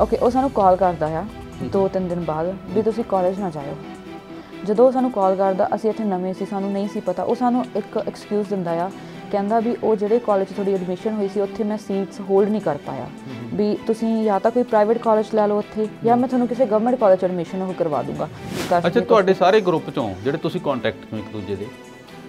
okay ਉਹ ਸਾਨੂੰ ਕਾਲ ਕਰਦਾ ਆ ਦੋ ਤਿੰਨ ਦਿਨ ਬਾਅਦ ਵੀ ਤੁਸੀਂ ਕਾਲਜ ਨਾ ਜਾਇਓ ਜਦੋਂ ਸਾਨੂੰ ਕਾਲ ਕਰਦਾ ਅਸੀਂ ਇੱਥੇ ਨਵੇਂ ਸੀ ਸਾਨੂੰ ਨਹੀਂ ਸੀ ਪਤਾ ਉਹ ਸਾਨੂੰ ਇੱਕ ਐਕਸਕਿਊਜ਼ ਦਿੰਦਾ ਆ ਕਹਿੰਦਾ ਵੀ ਉਹ ਜਿਹੜੇ ਕਾਲਜ ਤੁਹਾਡੀ ਐਡਮਿਸ਼ਨ ਹੋਈ ਸੀ ਉੱਥੇ ਮੈਂ ਸੀਟਸ ਹੋਲਡ ਨਹੀਂ ਕਰ ਪਾਇਆ ਵੀ ਤੁਸੀਂ ਜਾਂ ਤਾਂ ਕੋਈ ਪ੍ਰਾਈਵੇਟ ਕਾਲਜ ਲੈ ਲਓ ਉੱਥੇ ਜਾਂ ਮੈਂ ਤੁਹਾਨੂੰ ਕਿਸੇ ਗਵਰਨਮੈਂਟ ਕਾਲਜ ਐਡਮਿਸ਼ਨ ਉਹ ਕਰਵਾ ਦੂੰਗਾ ਅੱਛਾ ਤੁਹਾਡੇ ਸਾਰੇ ਗਰੁੱਪ ਚੋਂ ਜਿਹੜੇ ਤੁਸੀਂ ਕੰਟੈਕਟ ਕਰੋ ਇੱਕ ਦੂਜੇ ਦੇ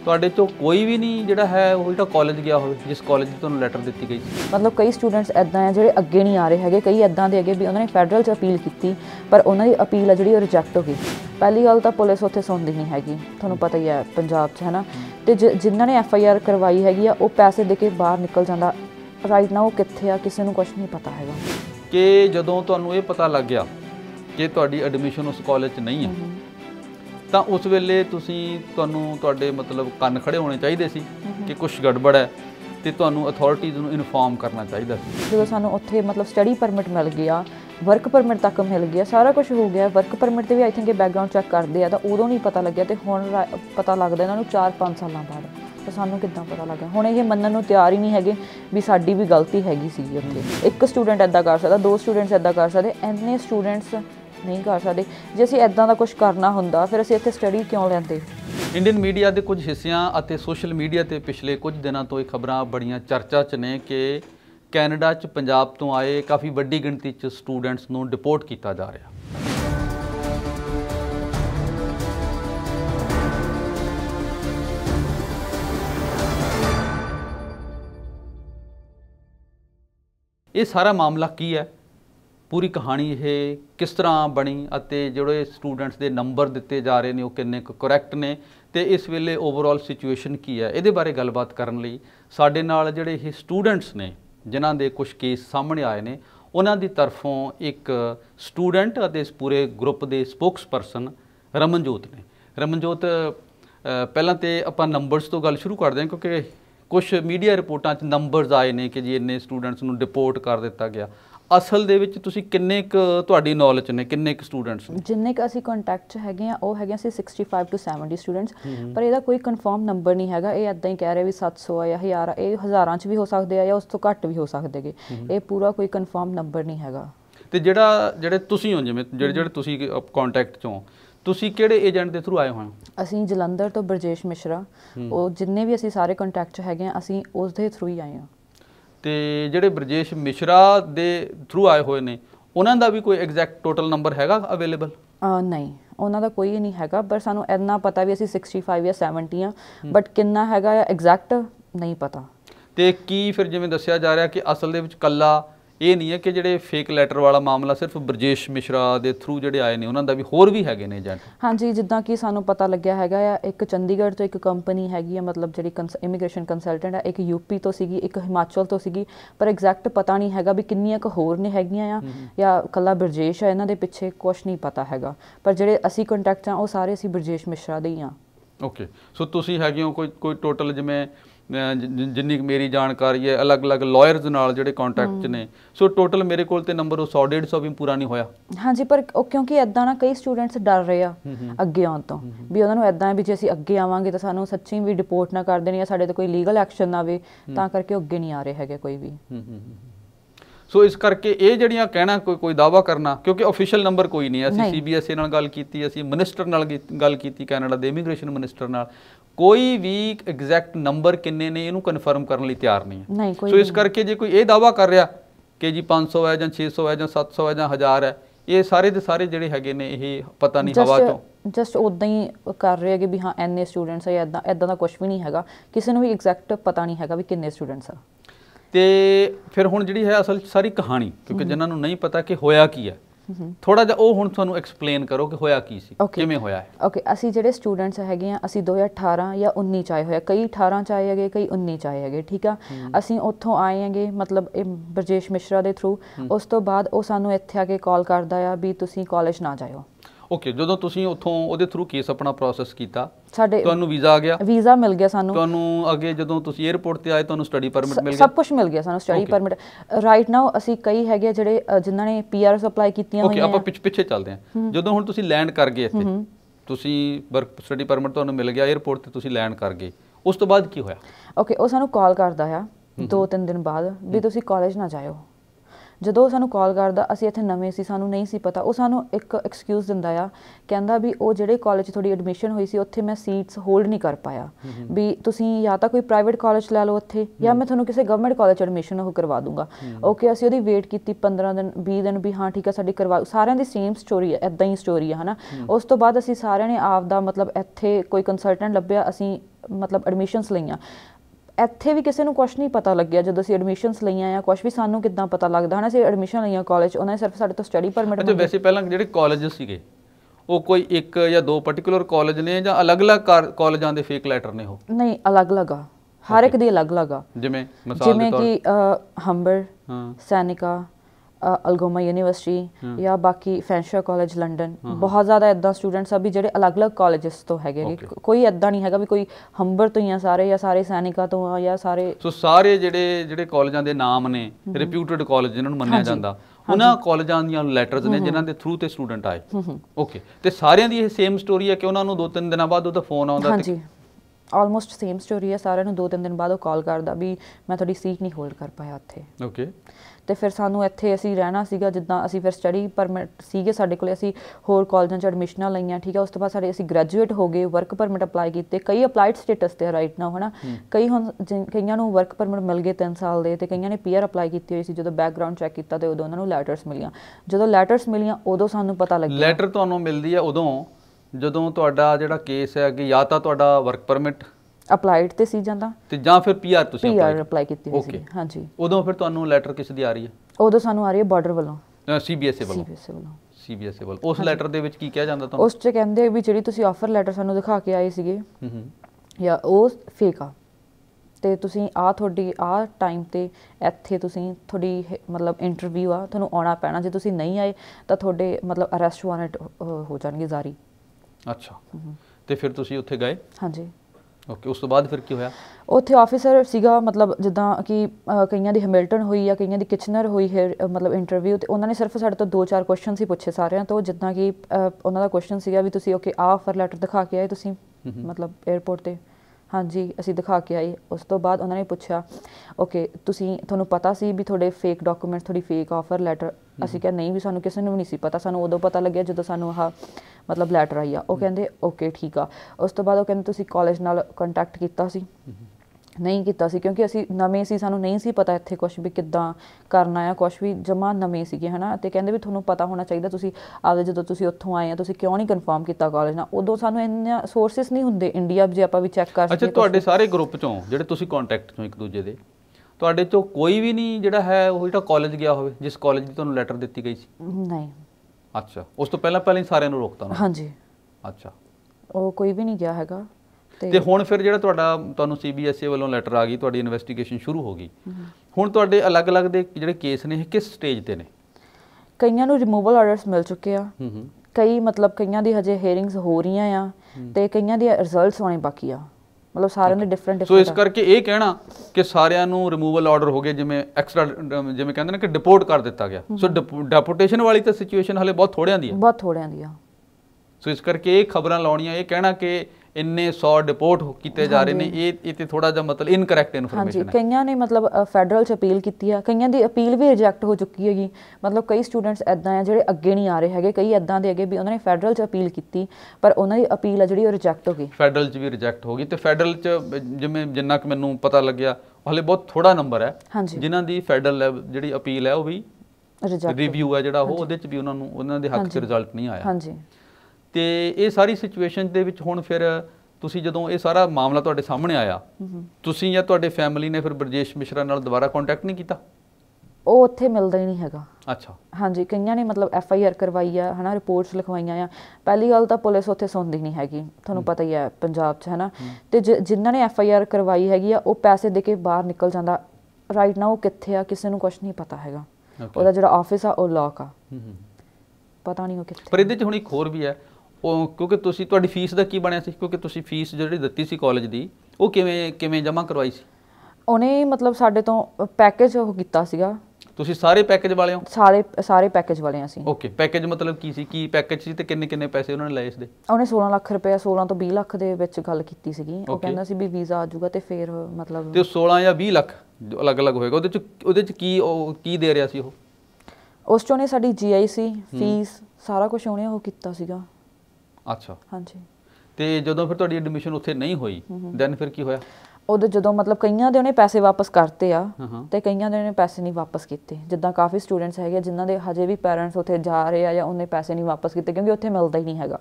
ਤੁਹਾਡੇ ਚੋਂ ਕੋਈ ਵੀ ਨਹੀਂ ਜਿਹੜਾ ਹੈ ਉਹ ਜਿਹੜਾ ਕਾਲਜ ਗਿਆ ਹੋਵੇ ਜਿਸ ਕਾਲਜ ਤੋਂ ਤੁਹਾਨੂੰ ਲੈਟਰ ਦਿੱਤੀ ਗਈ ਸੀ ਮਤਲਬ ਕਈ ਸਟੂਡੈਂਟਸ ਐਦਾਂ ਆ ਜਿਹੜੇ ਅੱਗੇ ਨਹੀਂ ਆ ਰਹੇ ਹੈਗੇ ਕਈ ਐਦਾਂ ਦੇ ਹੈਗੇ ਵੀ ਉਹਨਾਂ ਨੇ ਫੈਡਰਲ 'ਚ ਅਪੀਲ ਕੀਤੀ ਪਰ ਉਹਨਾਂ ਦੀ ਅਪੀਲ ਆ ਜਿਹੜੀ ਉਹ ਰਿਜੈਕਟ ਹੋ ਗਈ ਪਹਿਲੀ ਗੱਲ ਤਾਂ ਪੁਲਿਸ ਉੱਥੇ ਸੁਣਦੀ ਨਹੀਂ ਹੈਗੀ ਤੁਹਾਨੂੰ ਪਤਾ ਹੀ ਹੈ ਪੰਜਾਬ 'ਚ ਹੈਨਾ ਤੇ ਜਿਨ੍ਹਾਂ ਨੇ ਐਫ ਆਈ ਆਰ ਕਰਵਾਈ ਹੈਗੀ ਆ ਉਹ ਪੈਸੇ ਦੇ ਕੇ ਬਾਹਰ ਨਿਕਲ ਜਾਂਦਾ ਰਾਈਟ ਨਾ ਉਹ ਕਿੱਥੇ ਆ ਕਿਸੇ ਨੂੰ ਕੁਝ ਨਹੀਂ ਪਤਾ ਹੈਗਾ ਕਿ ਜਦੋਂ ਤੁਹਾਨੂੰ ਇਹ ਪਤਾ ਲੱਗ ਗਿਆ ਕਿ ਤੁਹਾਡੀ ਐਡਮਿਸ਼ਨ ਉਸ ਕਾਲਜ 'ਚ ਨਹੀਂ ਹੈ ਤਾਂ ਉਸ ਵੇਲੇ ਤੁਸੀਂ ਤੁਹਾਨੂੰ ਤੁਹਾਡੇ ਮਤਲਬ ਕੰਨ ਖੜੇ ਹੋਣੇ ਚਾਹੀਦੇ ਸੀ ਕਿ ਕੁਝ ਗੜਬੜ ਹੈ ਤੇ ਤੁਹਾਨੂੰ ਅਥਾਰਟੀਜ਼ ਨੂੰ ਇਨਫੋਰਮ ਕਰਨਾ ਚਾਹੀਦਾ ਸੀ ਜਦੋਂ ਸਾਨੂੰ ਉੱਥੇ ਮਤਲਬ ਸਟੱਡੀ ਪਰਮਿਟ ਮਿਲ ਗਿਆ ਵਰਕ ਪਰਮਿਟ ਤੱਕ ਮਿਲ ਗਿਆ ਸਾਰਾ ਕੁਝ ਹੋ ਗਿਆ ਵਰਕ ਪਰਮਿਟ ਤੇ ਵੀ ਆਈ ਥਿੰਕ ਇਹ ਬੈਕਗ੍ਰਾਉਂਡ ਚੈੱਕ ਕਰਦੇ ਆ ਤਾਂ ਉਦੋਂ ਨਹੀਂ ਪਤਾ ਲੱਗਿਆ ਤੇ ਹੁਣ ਪਤਾ ਲੱਗਦਾ ਇਹਨਾਂ ਨੂੰ 4-5 ਸਾਲਾਂ ਬਾਅਦ ਤਾਂ ਸਾਨੂੰ ਕਿੱਦਾਂ ਪਤਾ ਲੱਗਾ ਹੁਣ ਇਹ ਮੰਨਣ ਨੂੰ ਤਿਆਰ ਹੀ ਨਹੀਂ ਹੈਗੇ ਵੀ ਸਾਡੀ ਵੀ ਗਲਤੀ ਹੈਗੀ ਸੀ ਉੱਥੇ ਇੱਕ ਸਟੂਡੈਂਟ ਐਦਾਂ ਕਰ ਸਕਦਾ ਦੋ ਸਟੂਡੈਂਟਸ ਐਦਾਂ ਕਰ ਸਕਦੇ ਐਨੇ ਸਟੂਡੈਂਟਸ ਨਹੀਂ ਕਰ ਸਕਦੇ ਜੇ ਅਸੀਂ ਐਦਾਂ ਦਾ ਕੁਝ ਕਰਨਾ ਹੁੰਦਾ ਫਿਰ ਅਸੀਂ ਇੱਥੇ ਸਟੱਡੀ ਕਿਉਂ ਲੈਂਦੇ ਇੰਡੀਅਨ ਮੀਡੀਆ ਦੇ ਕੁਝ ਹਿੱਸਿਆਂ ਅਤੇ ਸੋਸ਼ਲ ਮੀਡੀਆ ਤੇ ਪਿਛਲੇ ਕੁਝ ਦਿਨਾਂ ਤੋਂ ਇਹ ਖਬਰਾਂ ਬੜੀਆਂ ਚਰਚਾ 'ਚ ਨੇ ਕਿ ਕੈਨੇਡਾ 'ਚ ਪੰਜਾਬ ਤੋਂ ਆਏ ਕਾਫੀ ਵੱਡੀ ਗਿਣਤੀ 'ਚ ਸਟੂਡੈਂਟਸ ਨੂੰ ਡਿਪੋਰਟ ਕੀਤਾ ਜਾ ਰਿਹਾ ਇਹ ਸਾਰਾ ਮਾਮਲਾ ਕੀ ਹੈ ਪੂਰੀ ਕਹਾਣੀ ਇਹ ਕਿਸ ਤਰ੍ਹਾਂ ਬਣੀ ਅਤੇ ਜਿਹੜੇ ਸਟੂਡੈਂਟਸ ਦੇ ਨੰਬਰ ਦਿੱਤੇ ਜਾ ਰਹੇ ਨੇ ਉਹ ਕਿੰਨੇ ਕੁ ਕਰੈਕਟ ਨੇ ਤੇ ਇਸ ਵੇਲੇ ਓਵਰਆਲ ਸਿਚੁਏਸ਼ਨ ਕੀ ਹੈ ਇਹਦੇ ਬਾਰੇ ਗੱਲਬਾਤ ਕਰਨ ਲਈ ਸਾਡੇ ਨਾਲ ਜਿਹੜੇ ਇਹ ਸਟੂਡੈਂਟਸ ਨੇ ਜਿਨ੍ਹਾਂ ਦੇ ਕੁਝ ਕੇਸ ਸਾਹਮਣੇ ਆਏ ਨੇ ਉਹਨਾਂ ਦੀ ਤਰਫੋਂ ਇੱਕ ਸਟੂਡੈਂਟ ਅਤੇ ਇਸ ਪੂਰੇ ਗਰੁੱਪ ਦੇ ਸਪੋਕਸਪਰਸਨ ਰਮਨਜੋਤ ਨੇ ਰਮਨਜੋਤ ਪਹਿਲਾਂ ਤੇ ਆਪਾਂ ਨੰਬਰਸ ਤੋਂ ਗੱਲ ਸ਼ੁਰੂ ਕਰਦੇ ਹਾਂ ਕਿਉਂਕਿ ਕੁਝ ਮੀਡੀਆ ਰਿਪੋਰਟਾਂ 'ਚ ਨੰਬਰਸ ਆਏ ਨੇ ਕਿ ਜੀ ਇੰਨੇ ਸਟੂਡੈਂਟਸ ਨੂੰ ਡਿਪੋਰਟ ਕਰ ਦਿੱਤਾ ਗਿਆ ਅਸਲ ਦੇ ਵਿੱਚ ਤੁਸੀਂ ਕਿੰਨੇ ਕ ਤੁਹਾਡੀ ਨੌਲੇਜ ਨੇ ਕਿੰਨੇ ਕ ਸਟੂਡੈਂਟਸ ਨੇ ਜਿੰਨੇ ਕ ਅਸੀਂ ਕੰਟੈਕਟ 'ਚ ਹੈਗੇ ਆ ਉਹ ਹੈਗੇ ਸੀ 65 ਟੂ 70 ਸਟੂਡੈਂਟਸ ਪਰ ਇਹਦਾ ਕੋਈ ਕਨਫਰਮ ਨੰਬਰ ਨਹੀਂ ਹੈਗਾ ਇਹ ਐਦਾਂ ਹੀ ਕਹਿ ਰਹੇ ਵੀ 700 ਆ ਜਾਂ 1000 ਇਹ ਹਜ਼ਾਰਾਂ 'ਚ ਵੀ ਹੋ ਸਕਦੇ ਆ ਜਾਂ ਉਸ ਤੋਂ ਘੱਟ ਵੀ ਹੋ ਸਕਦੇਗੇ ਇਹ ਪੂਰਾ ਕੋਈ ਕਨਫਰਮ ਨੰਬਰ ਨਹੀਂ ਹੈਗਾ ਤੇ ਜਿਹੜਾ ਜਿਹੜੇ ਤੁਸੀਂ ਹੋ ਜਿਵੇਂ ਜਿਹੜੇ ਜਿਹੜੇ ਤੁਸੀਂ ਕੰਟੈਕਟ ਚੋਂ ਤੁਸੀਂ ਕਿਹੜੇ ਏਜੰਟ ਦੇ ਥਰੂ ਆਏ ਹੋ ਅਸੀਂ ਜਲੰਧਰ ਤੋਂ ਬਰਜੇਸ਼ ਮਿਸ਼ਰਾ ਉਹ ਜਿੰਨੇ ਵੀ ਅਸੀਂ ਸਾਰੇ ਕੰਟੈਕਟ 'ਚ ਹੈਗੇ ਆ ਅਸੀਂ ਉਸ ਦੇ ਥਰੂ ਹੀ ਆਏ ਹਾਂ ਤੇ ਜਿਹੜੇ ਬ੍ਰਜੇਸ਼ ਮਿਸ਼ਰਾ ਦੇ ਥਰੂ ਆਏ ਹੋਏ ਨੇ ਉਹਨਾਂ ਦਾ ਵੀ ਕੋਈ ਐਗਜ਼ੈਕਟ ਟੋਟਲ ਨੰਬਰ ਹੈਗਾ ਅਵੇਲੇਬਲ ਨਹੀਂ ਉਹਨਾਂ ਦਾ ਕੋਈ ਨਹੀਂ ਹੈਗਾ ਪਰ ਸਾਨੂੰ ਇੰਨਾ ਪਤਾ ਵੀ ਅਸੀਂ 65 ਜਾਂ 70 ਆ ਬਟ ਕਿੰਨਾ ਹੈਗਾ ਐਗਜ਼ੈਕਟ ਨਹੀਂ ਪਤਾ ਤੇ ਕੀ ਫਿਰ ਜਿਵੇਂ ਦੱਸਿਆ ਜਾ ਰਿਹਾ ਕਿ ਅਸਲ ਦੇ ਵਿੱਚ ਕੱਲਾ ਇਹ ਨਹੀਂ ਹੈ ਕਿ ਜਿਹੜੇ ਫੇਕ ਲੈਟਰ ਵਾਲਾ ਮਾਮਲਾ ਸਿਰਫ ਬ੍ਰਜੇਸ਼ ਮਿਸ਼ਰਾ ਦੇ ਥਰੂ ਜਿਹੜੇ ਆਏ ਨੇ ਉਹਨਾਂ ਦਾ ਵੀ ਹੋਰ ਵੀ ਹੈਗੇ ਨੇ ਏਜੰਟ ਹਾਂਜੀ ਜਿੱਦਾਂ ਕਿ ਸਾਨੂੰ ਪਤਾ ਲੱਗਿਆ ਹੈਗਾ ਆ ਇੱਕ ਚੰਡੀਗੜ੍ਹ ਤੋਂ ਇੱਕ ਕੰਪਨੀ ਹੈਗੀ ਆ ਮਤਲਬ ਜਿਹੜੀ ਇਮੀਗ੍ਰੇਸ਼ਨ ਕੰਸਲਟੈਂਟ ਆ ਇੱਕ ਯੂਪੀ ਤੋਂ ਸੀਗੀ ਇੱਕ ਹਿਮਾਚਲ ਤੋਂ ਸੀਗੀ ਪਰ ਐਗਜ਼ੈਕਟ ਪਤਾ ਨਹੀਂ ਹੈਗਾ ਵੀ ਕਿੰਨੀਆਂ ਕੁ ਹੋਰ ਨੇ ਹੈਗੀਆਂ ਆ ਜਾਂ ਕੱਲਾ ਬ੍ਰਜੇਸ਼ ਆ ਇਹਨਾਂ ਦੇ ਪਿੱਛੇ ਕੁਝ ਨਹੀਂ ਪਤਾ ਹੈਗਾ ਪਰ ਜਿਹੜੇ ਅਸੀਂ ਕੰਟੈਕਟ ਆ ਉਹ ਸਾਰੇ ਅਸੀਂ ਬ੍ਰਜੇਸ਼ ਮਿਸ਼ਰਾ ਦੇ ਹੀ ਆ ਓਕੇ ਸੋ ਤੁਸੀਂ ਹੈਗੇ ਹੋ ਕੋਈ ਕੋਈ ਟੋਟਲ ਜਿਵੇਂ ਜਿੰਨੀ ਮੇਰੀ ਜਾਣਕਾਰੀ ਹੈ ਅਲੱਗ-ਅਲੱਗ ਲਾਇਰਸ ਨਾਲ ਜਿਹੜੇ ਕੰਟੈਕਟ ਚ ਨੇ ਸੋ ਟੋਟਲ ਮੇਰੇ ਕੋਲ ਤੇ ਨੰਬਰ ਉਹ 100 150 ਵੀ ਪੂਰਾ ਨਹੀਂ ਹੋਇਆ ਹਾਂਜੀ ਪਰ ਉਹ ਕਿਉਂਕਿ ਐਦਾਂ ਨਾ ਕਈ ਸਟੂਡੈਂਟਸ ਡਰ ਰਹੇ ਆ ਅੱਗੇ ਆਉਣ ਤੋਂ ਵੀ ਉਹਨਾਂ ਨੂੰ ਐਦਾਂ ਹੈ ਵੀ ਜੇ ਅਸੀਂ ਅੱਗੇ ਆਵਾਂਗੇ ਤਾਂ ਸਾਨੂੰ ਸੱਚੀ ਵੀ ਡਿਪੋਰਟ ਨਾ ਕਰ ਦੇਣੀ ਜਾਂ ਸਾਡੇ ਤੇ ਕੋਈ ਲੀਗਲ ਐਕਸ਼ਨ ਨਾ ਆਵੇ ਤਾਂ ਕਰਕੇ ਅੱਗੇ ਨਹੀਂ ਆ ਰਹੇ ਹੈਗੇ ਕੋਈ ਵੀ ਸੋ ਇਸ ਕਰਕੇ ਇਹ ਜਿਹੜੀਆਂ ਕਹਿਣਾ ਕੋਈ ਕੋਈ ਦਾਵਾ ਕਰਨਾ ਕਿਉਂਕਿ ਅਫੀਸ਼ੀਅਲ ਨੰਬਰ ਕੋਈ ਨਹੀਂ ਅਸੀਂ ਸੀਬੀਐਸਏ ਨਾਲ ਗੱਲ ਕੀਤੀ ਅਸੀਂ ਮਿਨਿਸਟਰ ਨਾਲ ਗੱਲ ਕੀਤੀ ਕੈਨੇਡਾ ਦੇ ਇਮੀਗ੍ਰੇਸ਼ਨ ਮਿਨਿਸਟਰ ਨਾਲ ਕੋਈ ਵੀ ਐਗਜ਼ੈਕਟ ਨੰਬਰ ਕਿੰਨੇ ਨੇ ਇਹਨੂੰ ਕਨਫਰਮ ਕਰਨ ਲਈ ਤਿਆਰ ਨਹੀਂ ਹੈ ਸੋ ਇਸ ਕਰਕੇ ਜੇ ਕੋਈ ਇਹ ਦਾਵਾ ਕਰ ਰਿਹਾ ਕਿ ਜੀ 500 ਹੈ ਜਾਂ 600 ਹੈ ਜਾਂ 700 ਹੈ ਜਾਂ 1000 ਹੈ ਇਹ ਸਾਰੇ ਦੇ ਸਾਰੇ ਜਿਹੜੇ ਹੈਗੇ ਨੇ ਇਹ ਪਤਾ ਨਹੀਂ ਹਵਾ ਤੋਂ ਜਸਟ ਉਦਾਂ ਹੀ ਕਰ ਰਹੇ ਹੈਗੇ ਵੀ ਹਾਂ ਐਨੇ ਸਟੂਡੈਂਟਸ ਆ ਜਾਂ ਇਦਾਂ ਇਦਾਂ ਦਾ ਕੁਝ ਵੀ ਨਹੀਂ ਹੈਗਾ ਕਿਸੇ ਨੂੰ ਵੀ ਐਗਜ਼ੈਕਟ ਪਤਾ ਨਹੀਂ ਹੈਗਾ ਵੀ ਕਿੰਨੇ ਸਟੂਡੈਂਟਸ ਆ ਤੇ ਫਿਰ ਹੁਣ ਜਿਹੜੀ ਹੈ ਅਸਲ ਸਾਰੀ ਕਹਾਣੀ ਕਿਉਂਕਿ ਜਿਨ੍ਹਾਂ ਨੂੰ ਨਹੀਂ ਪਤਾ ਕਿ ਹੋਇਆ ਕੀ ਹੈ ਥੋੜਾ ਜਿਹਾ ਉਹ ਹੁਣ ਤੁਹਾਨੂੰ ਐਕਸਪਲੇਨ ਕਰੋ ਕਿ ਹੋਇਆ ਕੀ ਸੀ ਕਿਵੇਂ ਹੋਇਆ ਹੈ ਓਕੇ ਅਸੀਂ ਜਿਹੜੇ ਸਟੂਡੈਂਟਸ ਹੈਗੇ ਆ ਅਸੀਂ 2018 ਜਾਂ 19 ਚ ਆਏ ਹੋਇਆ ਕਈ 18 ਚ ਆਏ ਹੈਗੇ ਕਈ 19 ਚ ਆਏ ਹੈਗੇ ਠੀਕ ਆ ਅਸੀਂ ਉੱਥੋਂ ਆਏ ਹੈਗੇ ਮਤਲਬ ਇਹ ਬਰਜੇਸ਼ ਮਿਸ਼ਰਾ ਦੇ ਥਰੂ ਉਸ ਤੋਂ ਬਾਅਦ ਉਹ ਸਾਨੂੰ ਇੱਥੇ ਆ ਕੇ ਕਾਲ ਕਰਦਾ ਆ ਵੀ ਤੁਸੀਂ ਕਾਲਜ ਨਾ ਜਾਇਓ ਓਕੇ ਜਦੋਂ ਤੁਸੀਂ ਉੱਥੋਂ ਉਹਦੇ ਥਰੂ ਕੇਸ ਆਪਣਾ ਪ੍ਰੋਸੈਸ ਕੀਤਾ ਸਾਡੇ ਤੁਹਾਨੂੰ ਵੀਜ਼ਾ ਆ ਗਿਆ ਵੀਜ਼ਾ ਮਿਲ ਗਿਆ ਸਾਨੂੰ ਤੁਹਾਨੂੰ ਅੱਗੇ ਜਦੋਂ ਤੁਸੀਂ 에어ਪੋਰਟ ਤੇ ਆਏ ਤੁਹਾਨੂੰ ਸਟੱਡੀ ਪਰਮਿਟ ਮਿਲ ਗਿਆ ਸਭ ਕੁਝ ਮਿਲ ਗਿਆ ਸਾਨੂੰ ਸਟੱਡੀ ਪਰਮਿਟ ਰਾਈਟ ਨਾਓ ਅਸੀਂ ਕਈ ਹੈਗੇ ਜਿਹੜੇ ਜਿਨ੍ਹਾਂ ਨੇ ਪੀਆਰ ਅਪਲਾਈ ਕੀਤੀਆਂ ਹੋਈਆਂ ਓਕੇ ਆਪਾਂ ਪਿੱਛੇ ਪਿੱਛੇ ਚੱਲਦੇ ਹਾਂ ਜਦੋਂ ਹੁਣ ਤੁਸੀਂ ਲੈਂਡ ਕਰ ਗਏ ਇੱਥੇ ਤੁਸੀਂ ਵਰਕ ਸਟੱਡੀ ਪਰਮਿਟ ਤੁਹਾਨੂੰ ਮਿਲ ਗਿਆ 에어ਪੋਰਟ ਤੇ ਤੁਸੀਂ ਲੈਂਡ ਕਰ ਗਏ ਉਸ ਤੋਂ ਬਾਅਦ ਕੀ ਹੋਇਆ ਓਕੇ ਉਹ ਸਾਨੂੰ ਕਾਲ ਕਰਦਾ ਆ ਦੋ ਤਿੰਨ ਦਿਨ ਬਾਅਦ ਵੀ ਤੁਸੀਂ ਕਾਲਜ ਨਾ ਜਾਇਓ ਜਦੋਂ ਸਾਨੂੰ ਕਾਲ ਕਰਦਾ ਅਸੀਂ ਇੱਥੇ ਨਵੇਂ ਸੀ ਸਾਨੂੰ ਨਹੀਂ ਸੀ ਪਤਾ ਉਹ ਸਾਨੂੰ ਇੱਕ ਐਕਸਕਿਊਜ਼ ਦਿੰਦਾ ਆ ਕਹਿੰਦਾ ਵੀ ਉਹ ਜਿਹੜੇ ਕਾਲਜ ਤੁਹਾਡੀ ਐਡਮਿਸ਼ਨ ਹੋਈ ਸੀ ਉੱਥੇ ਮੈਂ ਸੀਟਸ ਹੋਲਡ ਨਹੀਂ ਕਰ ਪਾਇਆ ਵੀ ਤੁਸੀਂ ਜਾਂ ਤਾਂ ਕੋਈ ਪ੍ਰਾਈਵੇਟ ਕਾਲਜ ਲੈ ਲਓ ਉੱਥੇ ਜਾਂ ਮੈਂ ਤੁਹਾਨੂੰ ਕਿਸੇ ਗਵਰਨਮੈਂਟ ਕਾਲਜ ਐਡਮਿਸ਼ਨ ਉਹ ਕਰਵਾ ਦੂੰਗਾ ਓਕੇ ਅਸੀਂ ਉਹਦੀ ਵੇਟ ਕੀਤੀ 15 ਦਿਨ 20 ਦਿਨ ਵੀ ਹਾਂ ਠੀਕ ਆ ਸਾਡੀ ਕਰਵਾ ਸਾਰਿਆਂ ਦੀ ਸੇਮ ਸਟੋਰੀ ਹੈ ਐਦਾਂ ਹੀ ਸਟੋਰੀ ਹੈ ਹਨਾ ਉਸ ਤੋਂ ਬਾਅਦ ਅਸੀਂ ਸਾਰਿਆਂ ਨੇ ਆਪ ਦਾ ਮਤਲਬ ਇੱਥੇ ਕੋਈ ਕੰਸਲਟੈਂਟ ਲੱਭਿਆ ਅਸੀਂ ਮਤਲਬ ਐਡਮਿਸ਼ਨਸ ਲਈਆਂ ਇੱਥੇ ਵੀ ਕਿਸੇ ਨੂੰ ਕੁਝ ਨਹੀਂ ਪਤਾ ਲੱਗਿਆ ਜਦੋਂ ਅਸੀਂ ਐਡਮਿਸ਼ਨਸ ਲਈਆਂ ਆ ਕੁਝ ਵੀ ਸਾਨੂੰ ਕਿੱਦਾਂ ਪਤਾ ਲੱਗਦਾ ਹਨਾ ਅਸੀਂ ਐਡਮਿਸ਼ਨ ਲਈਆਂ ਕਾਲਜ ਉਹਨਾਂ ਨੇ ਸਿਰਫ ਸਾਡੇ ਤੋਂ ਸਟੱਡੀ ਪਰਮਿਟ ਮੰਗਿਆ ਵੈਸੇ ਪਹਿਲਾਂ ਜਿਹੜੇ ਕਾਲਜ ਸੀਗੇ ਉਹ ਕੋਈ ਇੱਕ ਜਾਂ ਦੋ ਪਾਰਟਿਕੂਲਰ ਕਾਲਜ ਨੇ ਜਾਂ ਅਲੱਗ-ਅਲੱਗ ਕਾਲਜਾਂ ਦੇ ਫੇਕ ਲੈਟਰ ਨੇ ਉਹ ਨਹੀਂ ਅਲੱਗ-ਅਲੱਗ ਆ ਹਰ ਇੱਕ ਦੀ ਅਲੱਗ-ਅਲੱਗ ਆ ਜਿਵੇਂ ਮਿਸਾਲ ਦੇ ਤੌਰ ਜਿਵੇਂ ਕਿ ਹੰਬਰ ਹਾਂ ਸੈਨਿਕਾ ਅਲਗੋਮਾ ਯੂਨੀਵਰਸਿਟੀ ਜਾਂ ਬਾਕੀ ਫੈਂਸ਼ਾ ਕਾਲਜ ਲੰਡਨ ਬਹੁਤ ਜ਼ਿਆਦਾ ਇਦਾਂ ਸਟੂਡੈਂਟਸ ਆ ਵੀ ਜਿਹੜੇ ਅਲੱਗ-ਅਲੱਗ ਕਾਲਜਸ ਤੋਂ ਹੈਗੇ ਕੋਈ ਇਦਾਂ ਨਹੀਂ ਹੈਗਾ ਵੀ ਕੋਈ ਹੰਬਰ ਤੋਂ ਹੀ ਆ ਸਾਰੇ ਜਾਂ ਸਾਰੇ ਸੈਨਿਕਾ ਤੋਂ ਆ ਜਾਂ ਸਾਰੇ ਸੋ ਸਾਰੇ ਜਿਹੜੇ ਜਿਹੜੇ ਕਾਲਜਾਂ ਦੇ ਨਾਮ ਨੇ ਰਿਪਿਊਟਡ ਕਾਲਜ ਜਿਨ੍ਹਾਂ ਨੂੰ ਮੰਨਿਆ ਜਾਂਦਾ ਉਹਨਾਂ ਕਾਲਜਾਂ ਦੀਆਂ ਲੈਟਰਸ ਨੇ ਜਿਨ੍ਹਾਂ ਦੇ ਥਰੂ ਤੇ ਸਟੂਡੈਂਟ ਆਏ ਓਕੇ ਤੇ ਸਾਰਿਆਂ ਦੀ ਇਹ ਸੇਮ ਸਟੋਰੀ ਹੈ ਕਿ ਉਹਨਾਂ ਨੂੰ ਦੋ ਤਿੰਨ ਦਿਨਾਂ ਬਾਅਦ ਉਹਦਾ ਫੋਨ ਆਉਂਦਾ ਤੇ ਆਲਮੋਸਟ ਸੇਮ ਸਟੋਰੀ ਹੈ ਸਾਰਿਆਂ ਨੂੰ ਦੋ ਤਿੰਨ ਦਿਨ ਬਾਅਦ ਉਹ ਕਾਲ ਕਰਦਾ ਵੀ ਮੈਂ ਤੁਹਾਡੀ ਸੀਟ ਨਹੀਂ ਹੋਲਡ ਕਰ ਪਾਇਆ ਉੱਥੇ ਓਕੇ ਤੇ ਫਿਰ ਸਾਨੂੰ ਇੱਥੇ ਅਸੀਂ ਰਹਿਣਾ ਸੀਗਾ ਜਿੱਦਾਂ ਅਸੀਂ ਫਿਰ ਸਟੱਡੀ ਪਰਮਿਟ ਸੀਗੇ ਸਾਡੇ ਕੋਲੇ ਅਸੀਂ ਹੋਰ ਕਾਲਜਾਂ 'ਚ ਐਡਮਿਸ਼ਨਾਂ ਲਈਆਂ ਠੀਕ ਹੈ ਉਸ ਤੋਂ ਬਾਅਦ ਸਾਡੇ ਅਸੀਂ ਗ੍ਰੈਜੂਏਟ ਹੋ ਗਏ ਵਰਕ ਪਰਮਿਟ ਅਪਲਾਈ ਕੀਤੇ ਕਈ ਅਪਲਾਈਡ ਸਟੇਟਸ ਤੇ ਰਾਈਟ ਨਾਓ ਹਨਾ ਕਈ ਹੁਣ ਕਈਆਂ ਨੂੰ ਵਰਕ ਪਰਮਿਟ ਮਿਲ ਗਏ 3 ਸਾਲ ਦੇ ਤੇ ਕਈਆਂ ਨੇ ਪੀਆਰ ਅਪਲਾਈ ਕੀਤੀ ਹੋਈ ਸੀ ਜਦੋਂ ਬੈਕਗ੍ਰਾਉਂਡ ਚੈੱਕ ਕੀਤਾ ਤੇ ਉਦੋਂ ਉਹਨਾਂ ਨੂੰ ਲੈਟਰਸ ਮਿਲੀਆਂ ਜਦੋਂ ਲੈਟਰਸ ਮਿਲੀਆਂ ਉਦੋਂ ਸਾਨੂੰ ਪਤਾ ਲੱਗਿਆ ਲੈਟਰ ਤੁਹਾਨੂੰ ਮਿਲਦੀ ਹੈ ਉਦੋਂ ਜਦੋਂ ਤੁਹਾਡਾ ਜਿਹੜਾ ਕੇਸ ਹੈ ਕਿ ਜਾਂ ਤਾਂ ਤੁਹਾਡਾ ਵਰਕ ਪਰਮਿਟ ਅਪਲਾਈਡ ਤੇ ਸੀ ਜਾਂਦਾ ਤੇ ਜਾਂ ਫਿਰ ਪੀਆਰ ਤੁਸੀਂ ਪੀਆਰ ਅਪਲਾਈ ਕੀਤੀ ਸੀ ਹਾਂਜੀ ਉਦੋਂ ਫਿਰ ਤੁਹਾਨੂੰ ਲੈਟਰ ਕਿਸ ਦੀ ਆ ਰਹੀ ਹੈ ਉਦੋਂ ਸਾਨੂੰ ਆ ਰਹੀ ਹੈ ਬਾਰਡਰ ਵੱਲੋਂ ਸੀਬੀਐਸਏ ਵੱਲੋਂ ਸੀਬੀਐਸਏ ਵੱਲੋਂ ਸੀਬੀਐਸਏ ਵੱਲ ਉਸ ਲੈਟਰ ਦੇ ਵਿੱਚ ਕੀ ਕਿਹਾ ਜਾਂਦਾ ਤੁਹਾਨੂੰ ਉਸ 'ਚ ਕਹਿੰਦੇ ਵੀ ਜਿਹੜੀ ਤੁਸੀਂ ਆਫਰ ਲੈਟਰ ਸਾਨੂੰ ਦਿਖਾ ਕੇ ਆਏ ਸੀਗੇ ਹੂੰ ਹੂੰ ਜਾਂ ਉਹ ਫੇਕ ਆ ਤੇ ਤੁਸੀਂ ਆ ਤੁਹਾਡੀ ਆ ਟਾਈਮ ਤੇ ਇੱਥੇ ਤੁਸੀਂ ਤੁਹਾਡੀ ਮਤਲਬ ਇੰਟਰਵਿਊ ਆ ਤੁਹਾਨੂੰ ਆਉਣਾ ਪੈਣਾ ਜੇ ਤੁਸੀਂ ਨਹੀਂ ਆਏ ਤਾਂ ਤੁਹਾਡੇ ਮਤਲਬ ਅਰੈਸਟ ਵਾਰੰਟ ਹੋ ਜਾਣਗੇ ਜਾਰੀ ਅੱਛਾ ਤੇ ਫਿਰ ਤੁਸੀਂ ਉੱਥੇ ਗਏ ਹਾਂਜੀ ਓਕੇ ਉਸ ਤੋਂ ਬਾਅਦ ਫਿਰ ਕੀ ਹੋਇਆ ਉੱਥੇ ਆਫੀਸਰ ਸੀਗਾ ਮਤਲਬ ਜਿੱਦਾਂ ਕਿ ਕਈਆਂ ਦੀ ਹੈਮਿਲਟਨ ਹੋਈ ਆ ਕਈਆਂ ਦੀ ਕਿਚਨਰ ਹੋਈ ਹੈ ਮਤਲਬ ਇੰਟਰਵਿਊ ਤੇ ਉਹਨਾਂ ਨੇ ਸਿਰਫ ਸਾਡੇ ਤੋਂ ਦੋ ਚਾਰ ਕੁਐਸਚਨ ਸੀ ਪੁੱਛੇ ਸਾਰਿਆਂ ਤੋਂ ਜਿੱਦਾਂ ਕਿ ਉਹਨਾਂ ਦਾ ਕੁਐਸਚਨ ਸੀਗਾ ਵੀ ਤੁਸੀਂ ਓਕੇ ਆ ਆਫਰ ਲੈਟਰ ਦਿਖਾ ਕੇ ਆਏ ਤੁਸੀਂ ਮਤਲਬ 에어ਪੋਰਟ ਤੇ ਹਾਂਜੀ ਅਸੀਂ ਦਿਖਾ ਕੇ ਆਏ ਉਸ ਤੋਂ ਬਾਅਦ ਉਹਨਾਂ ਨੇ ਪੁੱਛਿਆ ਓਕੇ ਤੁਸੀਂ ਤੁਹਾਨੂੰ ਪਤਾ ਸੀ ਵੀ ਤੁਹਾਡੇ ਫੇਕ ਡਾਕੂਮੈਂਟਸ ਤੁਹਾਡੀ ਫੇਕ ਆਫਰ ਲੈਟਰ ਅਸੀਂ ਕਿਹਾ ਨਹੀਂ ਵੀ ਸਾਨੂੰ ਕਿਸੇ ਨੂੰ ਵੀ ਨਹੀਂ ਸੀ ਪਤਾ ਸਾਨੂੰ ਉਦੋਂ ਪਤਾ ਲੱਗਿਆ ਜਦੋਂ ਸਾਨੂੰ ਆਹ ਮਤਲਬ ਲੈਟਰ ਆਈ ਆ ਉਹ ਕਹਿੰਦੇ ਓਕੇ ਠੀਕ ਆ ਉਸ ਤੋਂ ਬਾਅਦ ਉਹ ਕਹਿੰਦੇ ਤੁਸੀਂ ਕਾਲਜ ਨਾਲ ਕੰਟੈਕਟ ਕੀਤਾ ਸੀ ਨਹੀਂ ਕੀਤਾ ਸੀ ਕਿਉਂਕਿ ਅਸੀਂ ਨਵੇਂ ਸੀ ਸਾਨੂੰ ਨਹੀਂ ਸੀ ਪਤਾ ਇੱਥੇ ਕੁਝ ਵੀ ਕਿੱਦਾਂ ਕਰਨਾ ਆ ਕੁਝ ਵੀ ਜਮਾ ਨਵੇਂ ਸੀਗੇ ਹਨਾ ਤੇ ਕਹਿੰਦੇ ਵੀ ਤੁਹਾਨੂੰ ਪਤਾ ਹੋਣਾ ਚਾਹੀਦਾ ਤੁਸੀਂ ਆਪਦੇ ਜਦੋਂ ਤੁਸੀਂ ਉੱਥੋਂ ਆਏ ਆ ਤੁਸੀਂ ਕਿਉਂ ਨਹੀਂ ਕਨਫਰਮ ਕੀਤਾ ਕਾਲਜ ਨਾਲ ਉਦੋਂ ਸਾਨੂੰ ਇੰਨੇ ਸੋਰਸਸ ਨਹੀਂ ਹੁੰਦੇ ਇੰਡੀਆ ਜੇ ਆਪਾਂ ਵੀ ਚੈੱਕ ਕਰ ਸਕੀਏ ਅੱਛਾ ਤੁਹਾਡੇ ਸਾਰੇ ਗਰੁੱਪ ਚੋਂ ਜਿਹੜੇ ਤੁਸੀਂ ਕੰਟੈਕਟ ਚੋਂ ਇੱਕ ਦੂਜੇ ਦੇ ਤੁਹਾਡੇ ਚੋਂ ਕੋਈ ਵੀ ਨਹੀਂ ਜਿਹੜਾ ਹੈ ਉਹ ਜਿਹੜਾ ਕਾਲਜ ਗਿਆ ਹੋਵੇ ਜਿਸ ਕਾਲਜ ਦੀ ਤੁਹਾਨੂੰ ਲੈਟਰ ਦਿੱਤੀ ਗਈ ਸੀ ਨਹੀਂ ਅੱਛਾ ਉਸ ਤੋਂ ਪਹਿਲਾਂ ਪਹਿਲਾਂ ਹੀ ਸਾਰਿਆਂ ਨੂੰ ਰੋਕਤਾ ਉਹਨਾਂ ਹਾਂਜੀ ਅੱਛਾ ਉਹ ਕੋਈ ਵੀ ਨਹੀਂ ਗਿਆ ਹੈਗਾ ਤੇ ਹੁਣ ਫਿਰ ਜਿਹੜਾ ਤੁਹਾਡਾ ਤੁਹਾਨੂੰ ਸੀਬੀਐਸਏ e ਵੱਲੋਂ ਲੈਟਰ ਆ ਗਈ ਤੁਹਾਡੀ ਇਨਵੈਸਟੀਗੇਸ਼ਨ ਸ਼ੁਰੂ ਹੋ ਗਈ ਹੁਣ ਤੁਹਾਡੇ ਅਲੱਗ-ਅਲੱਗ ਦੇ ਜਿਹੜੇ ਕੇਸ ਨੇ ਇਹ ਕਿਸ ਸਟੇਜ ਤੇ ਨੇ ਕਈਆਂ ਨੂੰ ਰਿਮੂਵਲ ਆਰਡਰਸ ਮਿਲ ਚੁੱਕੇ ਆ ਕਈ ਮਤਲਬ ਕਈਆਂ ਦੀ ਹਜੇ ਹੇਅਰਿੰਗਸ ਹੋ ਰਹੀਆਂ ਆ ਤੇ ਕਈਆਂ ਦੀ ਰਿਜ਼ਲਟਸ ਆਉਣੇ ਬਾਕੀ ਆ ਮਤਲਬ ਸਾਰਿਆਂ ਦੇ ਡਿਫਰੈਂਟ ਸੋ ਇਸ ਕਰਕੇ ਇਹ ਕਹਿਣਾ ਕਿ ਸਾਰਿਆਂ ਨੂੰ ਰਿਮੂਵਲ ਆਰਡਰ ਹੋ ਗਿਆ ਜਿਵੇਂ ਐਕਸਟਰਾ ਜਿਵੇਂ ਕਹਿੰਦੇ ਨੇ ਕਿ ਡਿਪੋਰਟ ਕਰ ਦਿੱਤਾ ਗਿਆ ਸੋ ਡਿਪੋਰਟੇਸ਼ਨ ਵਾਲੀ ਤਾਂ ਸਿਚੁਏਸ਼ਨ ਹਲੇ ਬਹੁਤ ਥੋੜਿਆਂ ਦੀ ਹੈ ਬਹੁਤ ਥੋੜਿਆਂ ਦੀ ਆ ਸੋ ਇਸ ਕਰਕੇ ਇਹ ਖਬਰਾਂ ਲਾਉਣੀਆਂ ਇਹ ਕਹਿਣਾ ਕਿ ਇੰਨੇ 100 ਡਿਪੋਰਟ ਕੀਤੇ ਜਾ ਰਹੇ ਨੇ ਇਹ ਇਹ ਤੇ ਥੋੜਾ ਜਿਹਾ ਮਤਲਬ ਇਨਕਰੈਕਟ ਇਨਫੋਰਮੇਸ਼ਨ ਹੈ ਹਾਂਜੀ ਕਈਆਂ ਨੇ ਮਤਲਬ ਫੈਡਰਲ ਚ ਅਪੀਲ ਕੀਤੀ ਆ ਕਈਆਂ ਦੀ ਅਪੀਲ ਵੀ ਰਿਜੈਕਟ ਹੋ ਚੁੱਕੀ ਹੈਗੀ ਮਤਲਬ ਕਈ ਸਟੂਡੈਂਟਸ ਐਦਾਂ ਆ ਜਿਹੜੇ ਅੱਗੇ ਨਹੀਂ ਆ ਰਹੇ ਹੈਗੇ ਕਈ ਐਦਾਂ ਦੇ ਅੱਗੇ ਵੀ ਉਹਨਾਂ ਨੇ ਫੈਡਰਲ ਚ ਅਪੀਲ ਕੀਤੀ ਪਰ ਉਹਨਾਂ ਦੀ ਅਪੀਲ ਆ ਜਿਹੜੀ ਉਹ ਰਿਜੈਕਟ ਹੋ ਗਈ ਫੈਡਰਲ ਚ ਵੀ ਰਿਜੈਕਟ ਹੋ ਗਈ ਤੇ ਫੈਡਰਲ ਚ ਜਿਵੇਂ ਜਿੰਨਾ ਕਿ ਮੈਨੂੰ ਪਤਾ ਲੱਗਿਆ ਹਲੇ ਬਹੁਤ ਥੋੜਾ ਨੰਬਰ ਹੈ ਜਿਨ੍ਹਾਂ ਦੀ ਫੈਡਰਲ ਜਿਹੜੀ ਅਪੀਲ ਹੈ ਉਹ ਵੀ ਰਿਵਿਊ ਆ ਜਿਹੜਾ ਉਹ ਉਹਦੇ ਚ ਵੀ ਉਹਨਾਂ ਨੂੰ ਉਹਨਾਂ ਦੇ ਹੱਕ ਚ ਰਿਜ਼ਲਟ ਨਹੀਂ ਆਇਆ ਹਾਂਜੀ ਤੇ ਇਹ ਸਾਰੀ ਸਿਚੁਏਸ਼ਨ ਦੇ ਵਿੱਚ ਹੁਣ ਫਿਰ ਤੁਸੀਂ ਜਦੋਂ ਇਹ ਸਾਰਾ ਮਾਮਲਾ ਤੁਹਾਡੇ ਸਾਹਮਣੇ ਆਇਆ ਤੁਸੀਂ ਜਾਂ ਤੁਹਾਡੇ ਫੈਮਿਲੀ ਨੇ ਫਿਰ ਬਰਜੇਸ਼ ਮਿਸ਼ਰਾ ਨਾਲ ਦੁਬਾਰਾ ਕੰਟੈਕਟ ਨਹੀਂ ਕੀਤਾ ਉਹ ਉੱਥੇ ਮਿਲਦਾ ਹੀ ਨਹੀਂ ਹੈਗਾ ਅੱਛਾ ਹਾਂਜੀ ਕਈਆਂ ਨੇ ਮਤਲਬ ਐਫ ਆਈ ਆਰ ਕਰਵਾਈ ਆ ਹਨਾ ਰਿਪੋਰਟਸ ਲਿਖਵਾਈਆਂ ਆ ਪਹਿਲੀ ਗੱਲ ਤਾਂ ਪੁਲਿਸ ਉੱਥੇ ਸੁਣਦੀ ਨਹੀਂ ਹੈਗੀ ਤੁਹਾਨੂੰ ਪਤਾ ਹੀ ਆ ਪੰਜਾਬ 'ਚ ਹਨਾ ਤੇ ਜਿਨ੍ਹਾਂ ਨੇ ਐਫ ਆਈ ਆਰ ਕਰਵਾਈ ਹੈਗੀ ਆ ਉਹ ਪੈਸੇ ਦੇ ਕੇ ਬਾਹਰ ਨਿਕਲ ਜਾਂਦਾ ਰਾਈਟ ਨਾਓ ਕਿੱਥੇ ਆ ਕਿਸੇ ਨੂੰ ਕੁਝ ਨਹੀਂ ਪਤਾ ਹੈਗਾ ਉਹਦਾ ਜਿਹੜਾ ਆਫਿਸ ਆ ਉਹ ਲੌਕ ਆ ਹੂੰ ਹੂੰ ਪਤਾ ਨਹੀਂ ਉਹ ਕਿੱਥੇ ਪਰ ਇਹਦੇ 'ਚ ਹੁਣ ਇੱਕ ਹੋਰ ਵੀ ਹੈ ਉਹ ਕਿਉਂਕਿ ਤੁਸੀਂ ਤੁਹਾਡੀ ਫੀਸ ਦਾ ਕੀ ਬਣਿਆ ਸੀ ਕਿਉਂਕਿ ਤੁਸੀਂ ਫੀਸ ਜਿਹੜੀ ਦਿੱਤੀ ਸੀ ਕਾਲਜ ਦੀ ਉਹ ਕਿਵੇਂ ਕਿਵੇਂ ਜਮ੍ਹਾਂ ਕਰਵਾਈ ਸੀ ਉਹਨੇ ਮਤਲਬ ਸਾਡੇ ਤੋਂ ਪੈਕੇਜ ਉਹ ਕੀਤਾ ਸੀਗਾ ਤੁਸੀਂ ਸਾਰੇ ਪੈਕੇਜ ਵਾਲੇ ਹੋ ਸਾਰੇ ਸਾਰੇ ਪੈਕੇਜ ਵਾਲੇ ਆ ਸੀ ਓਕੇ ਪੈਕੇਜ ਮਤਲਬ ਕੀ ਸੀ ਕੀ ਪੈਕੇਜ ਸੀ ਤੇ ਕਿੰਨੇ ਕਿੰਨੇ ਪੈਸੇ ਉਹਨਾਂ ਨੇ ਲਏ ਇਸ ਦੇ ਉਹਨੇ 16 ਲੱਖ ਰੁਪਏ 16 ਤੋਂ 20 ਲੱਖ ਦੇ ਵਿੱਚ ਗੱਲ ਕੀਤੀ ਸੀਗੀ ਉਹ ਕਹਿੰਦਾ ਸੀ ਵੀ ਵੀਜ਼ਾ ਆ ਜਾਊਗਾ ਤੇ ਫੇਰ ਮਤਲਬ ਤੇ 16 ਜਾਂ 20 ਲੱਖ ਅਲੱਗ-ਅਲੱਗ ਹੋਏਗਾ ਉਹਦੇ ਚ ਉਹਦੇ ਚ ਕੀ ਉਹ ਕੀ ਦੇ ਰਿਹਾ ਸੀ ਉਹ ਉਸ ਚੋਂ ਨੇ ਸਾਡੀ ਜੀਆਈਸੀ ਫੀਸ ਸਾਰਾ ਕੁਝ ਉਹਨੇ ਉਹ ਕੀਤਾ ਸੀਗਾ ਅੱਛਾ ਹਾਂਜੀ ਤੇ ਜਦੋਂ ਫਿਰ ਤੁਹਾਡੀ ਐਡਮਿਸ਼ਨ ਉੱਥੇ ਨਹੀਂ ਹੋਈ ਦੈਨ ਫਿਰ ਕੀ ਹੋਇਆ ਉਦੋਂ ਜਦੋਂ ਮਤਲਬ ਕਈਆਂ ਦੇ ਉਹਨੇ ਪੈਸੇ ਵਾਪਸ ਕਰਤੇ ਆ ਤੇ ਕਈਆਂ ਦੇ ਉਹਨੇ ਪੈਸੇ ਨਹੀਂ ਵਾਪਸ ਕੀਤੇ ਜਿੱਦਾਂ ਕਾਫੀ ਸਟੂਡੈਂਟਸ ਹੈਗੇ ਜਿਨ੍ਹਾਂ ਦੇ ਹਜੇ ਵੀ ਪੇਰੈਂਟਸ ਉੱਥੇ ਜਾ ਰਹੇ ਆ ਜਾਂ ਉਹਨੇ ਪੈਸੇ ਨਹੀਂ ਵਾਪਸ ਕੀਤੇ ਕਿਉਂਕਿ ਉੱਥੇ ਮਿਲਦਾ ਹੀ ਨਹੀਂ ਹੈਗਾ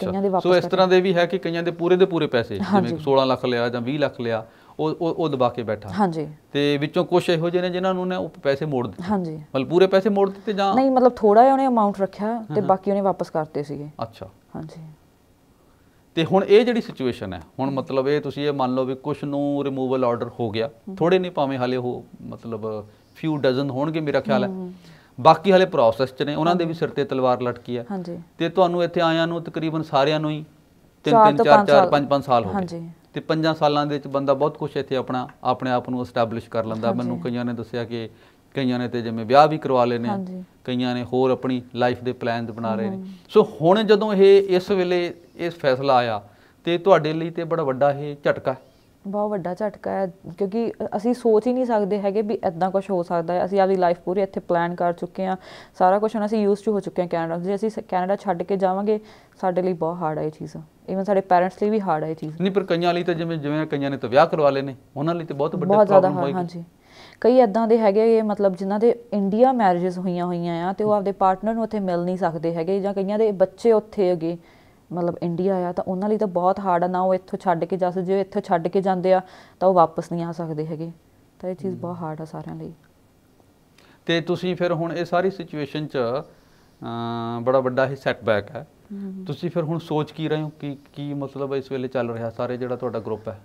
ਕਈਆਂ ਦੇ ਵਾਪਸ ਸੋ ਇਸ ਤਰ੍ਹਾਂ ਦੇ ਵੀ ਹੈ ਕਿ ਕਈਆਂ ਦੇ ਪੂਰੇ ਦੇ ਪੂਰੇ ਪੈਸੇ ਜਿਵੇਂ 16 ਲੱਖ ਲਿਆ ਜਾਂ 20 ਲੱਖ ਲਿਆ ਉਹ ਉਹ ਦਬਾ ਕੇ ਬੈਠਾ ਹਾਂਜੀ ਤੇ ਵਿੱਚੋਂ ਕੁਝ ਇਹੋ ਜਿਹੇ ਨੇ ਜਿਨ੍ਹਾਂ ਨੂੰ ਨੇ ਉਹ ਪੈਸੇ ਮੋੜ ਦਿੱਤੇ ਹਾਂਜੀ ਮਤਲਬ ਪੂਰੇ ਪੈਸੇ ਮੋੜ ਦਿੱਤੇ ਜਾਂ ਨਹੀਂ ਮਤਲਬ ਥੋੜਾ ਜਿਹਾ ਉਹਨੇ ਅਮਾਉਂਟ ਰੱਖਿਆ ਤੇ ਬਾਕੀ ਉਹਨੇ ਵਾਪਸ ਕਰਤੇ ਸੀਗੇ ਅੱਛਾ ਹਾਂਜੀ ਤੇ ਹੁਣ ਇਹ ਜਿਹੜੀ ਸਿਚੁਏਸ਼ਨ ਹੈ ਹੁਣ ਮਤਲਬ ਇਹ ਤੁਸੀਂ ਇਹ ਮੰਨ ਲਓ ਵੀ ਕੁਝ ਨੂੰ ਰਿਮੂਵਲ ਆਰਡਰ ਹੋ ਗਿਆ ਥੋੜੇ ਨਹੀਂ ਭਾਵੇਂ ਹਾਲੇ ਉਹ ਮਤਲਬ ਫਿਊ ਡਜ਼ਨ ਹੋਣਗੇ ਮੇਰਾ ਖਿਆਲ ਹੈ ਬਾਕੀ ਹਾਲੇ ਪ੍ਰੋਸੈਸ 'ਚ ਨੇ ਉਹਨਾਂ ਦੇ ਵੀ ਸਿਰ ਤੇ ਤਲਵਾਰ ਲਟਕੀ ਹੈ ਤੇ ਤੁਹਾਨੂੰ ਇੱਥੇ ਆਇਆਂ ਨੂੰ ਤਕਰੀਬਨ ਸਾਰਿਆਂ ਨੂੰ ਹੀ 3 3 4 4 5 5 ਸਾਲ ਹੋ ਗਏ ਹਾਂਜੀ ਤੇ ਪੰਜਾਂ ਸਾਲਾਂ ਦੇ ਵਿੱਚ ਬੰਦਾ ਬਹੁਤ ਕੁਝ ਇੱਥੇ ਆਪਣਾ ਆਪਣੇ ਆਪ ਨੂੰ ਅਸਟੈਬਲਿਸ਼ ਕਰ ਲੈਂਦਾ ਮੈਨੂੰ ਕਈਆਂ ਨੇ ਦੱਸਿਆ ਕਿ ਕਈਆਂ ਨੇ ਤੇ ਜਿਵੇਂ ਵਿਆਹ ਵੀ ਕਰਵਾ ਲਏ ਨੇ ਕਈਆਂ ਨੇ ਹੋਰ ਆਪਣੀ ਲਾਈਫ ਦੇ ਪਲਾਨਸ ਬਣਾ ਰਹੇ ਨੇ ਸੋ ਹੁਣ ਜਦੋਂ ਇਹ ਇਸ ਵੇਲੇ ਇਹ ਫੈਸਲਾ ਆਇਆ ਤੇ ਤੁਹਾਡੇ ਲਈ ਤੇ ਬੜਾ ਵੱਡਾ ਇਹ ਝਟਕਾ ਬਹੁਤ ਵੱਡਾ ਝਟਕਾ ਹੈ ਕਿਉਂਕਿ ਅਸੀਂ ਸੋਚ ਹੀ ਨਹੀਂ ਸਕਦੇ ਹੈਗੇ ਵੀ ਇਦਾਂ ਕੁਝ ਹੋ ਸਕਦਾ ਹੈ ਅਸੀਂ ਆਪਣੀ ਲਾਈਫ ਪੂਰੀ ਇੱਥੇ ਪਲਾਨ ਕਰ ਚੁੱਕੇ ਆ ਸਾਰਾ ਕੁਝ ਹੁਣ ਅਸੀਂ ਯੂਜ਼ ਟੂ ਹੋ ਚੁੱਕੇ ਆ ਕੈਨੇਡਾ ਜੇ ਅਸੀਂ ਕੈਨੇਡਾ ਛੱਡ ਕੇ ਜਾਵਾਂਗੇ ਸਾਡੇ ਲਈ ਬਹੁਤ ਹਾਰਡ ਹੈ ਇਹ ਚੀਜ਼ ਇਵਨ ਸਾਡੇ ਪੈਰੈਂਟਸ ਲਈ ਵੀ ਹਾਰਡ ਹੈ ਇਹ ਚੀਜ਼ ਨਹੀਂ ਪਰ ਕਈਆਂ ਲਈ ਤਾਂ ਜਿਵੇਂ ਜਿਵੇਂ ਕਈਆਂ ਨੇ ਤਾਂ ਵਿਆਹ ਕਰਵਾ ਲਏ ਨੇ ਉਹਨਾਂ ਲਈ ਤਾਂ ਬਹੁਤ ਵੱਡੇ ਪ੍ਰੋਬਲਮ ਹੋਏਗੀ ਹਾਂਜੀ ਕਈ ਇਦਾਂ ਦੇ ਹੈਗੇ ਇਹ ਮਤਲਬ ਜਿਨ੍ਹਾਂ ਦੇ ਇੰਡੀਆ ਮੈਰਿਜਸ ਹੋਈਆਂ ਹੋਈਆਂ ਆ ਤੇ ਉਹ ਆਪਦੇ ਪਾਰਟਨਰ ਨੂੰ ਉੱਥੇ ਮਿਲ ਨਹੀਂ ਸਕਦੇ ਹੈਗੇ ਜਾਂ ਕਈਆਂ ਦੇ ਬੱਚੇ ਉੱਥੇ ਹੈਗੇ ਮਤਲਬ ਇੰਡੀਆ ਆ ਤਾਂ ਉਹਨਾਂ ਲਈ ਤਾਂ ਬਹੁਤ ਹਾਰਡ ਆ ਨਾ ਉਹ ਇੱਥੋਂ ਛੱਡ ਕੇ ਜਾ ਸਕਦੇ ਜੇ ਇੱਥੋਂ ਛੱਡ ਕੇ ਜਾਂਦੇ ਆ ਤਾਂ ਉਹ ਵਾਪਸ ਨਹੀਂ ਆ ਸਕਦੇ ਹੈਗੇ ਤਾਂ ਇਹ ਚੀਜ਼ ਬਹੁਤ ਹਾਰਡ ਆ ਸਾਰਿਆਂ ਲਈ ਤੇ ਤੁਸੀਂ ਫਿਰ ਹੁਣ ਇਹ ਸਾਰੀ ਸਿਚੁਏਸ਼ਨ 'ਚ ਬੜਾ ਵੱਡਾ ਹੀ ਸੈਟਬੈਕ ਹੈ ਤੁਸੀਂ ਫਿਰ ਹੁਣ ਸੋਚ ਕੀ ਰਹੇ ਹੋ ਕਿ ਕੀ ਮਤਲਬ ਇਸ ਵੇਲੇ ਚੱਲ ਰਿਹਾ ਸਾਰੇ ਜਿਹੜਾ ਤੁਹਾਡਾ ਗਰੁੱਪ ਹੈ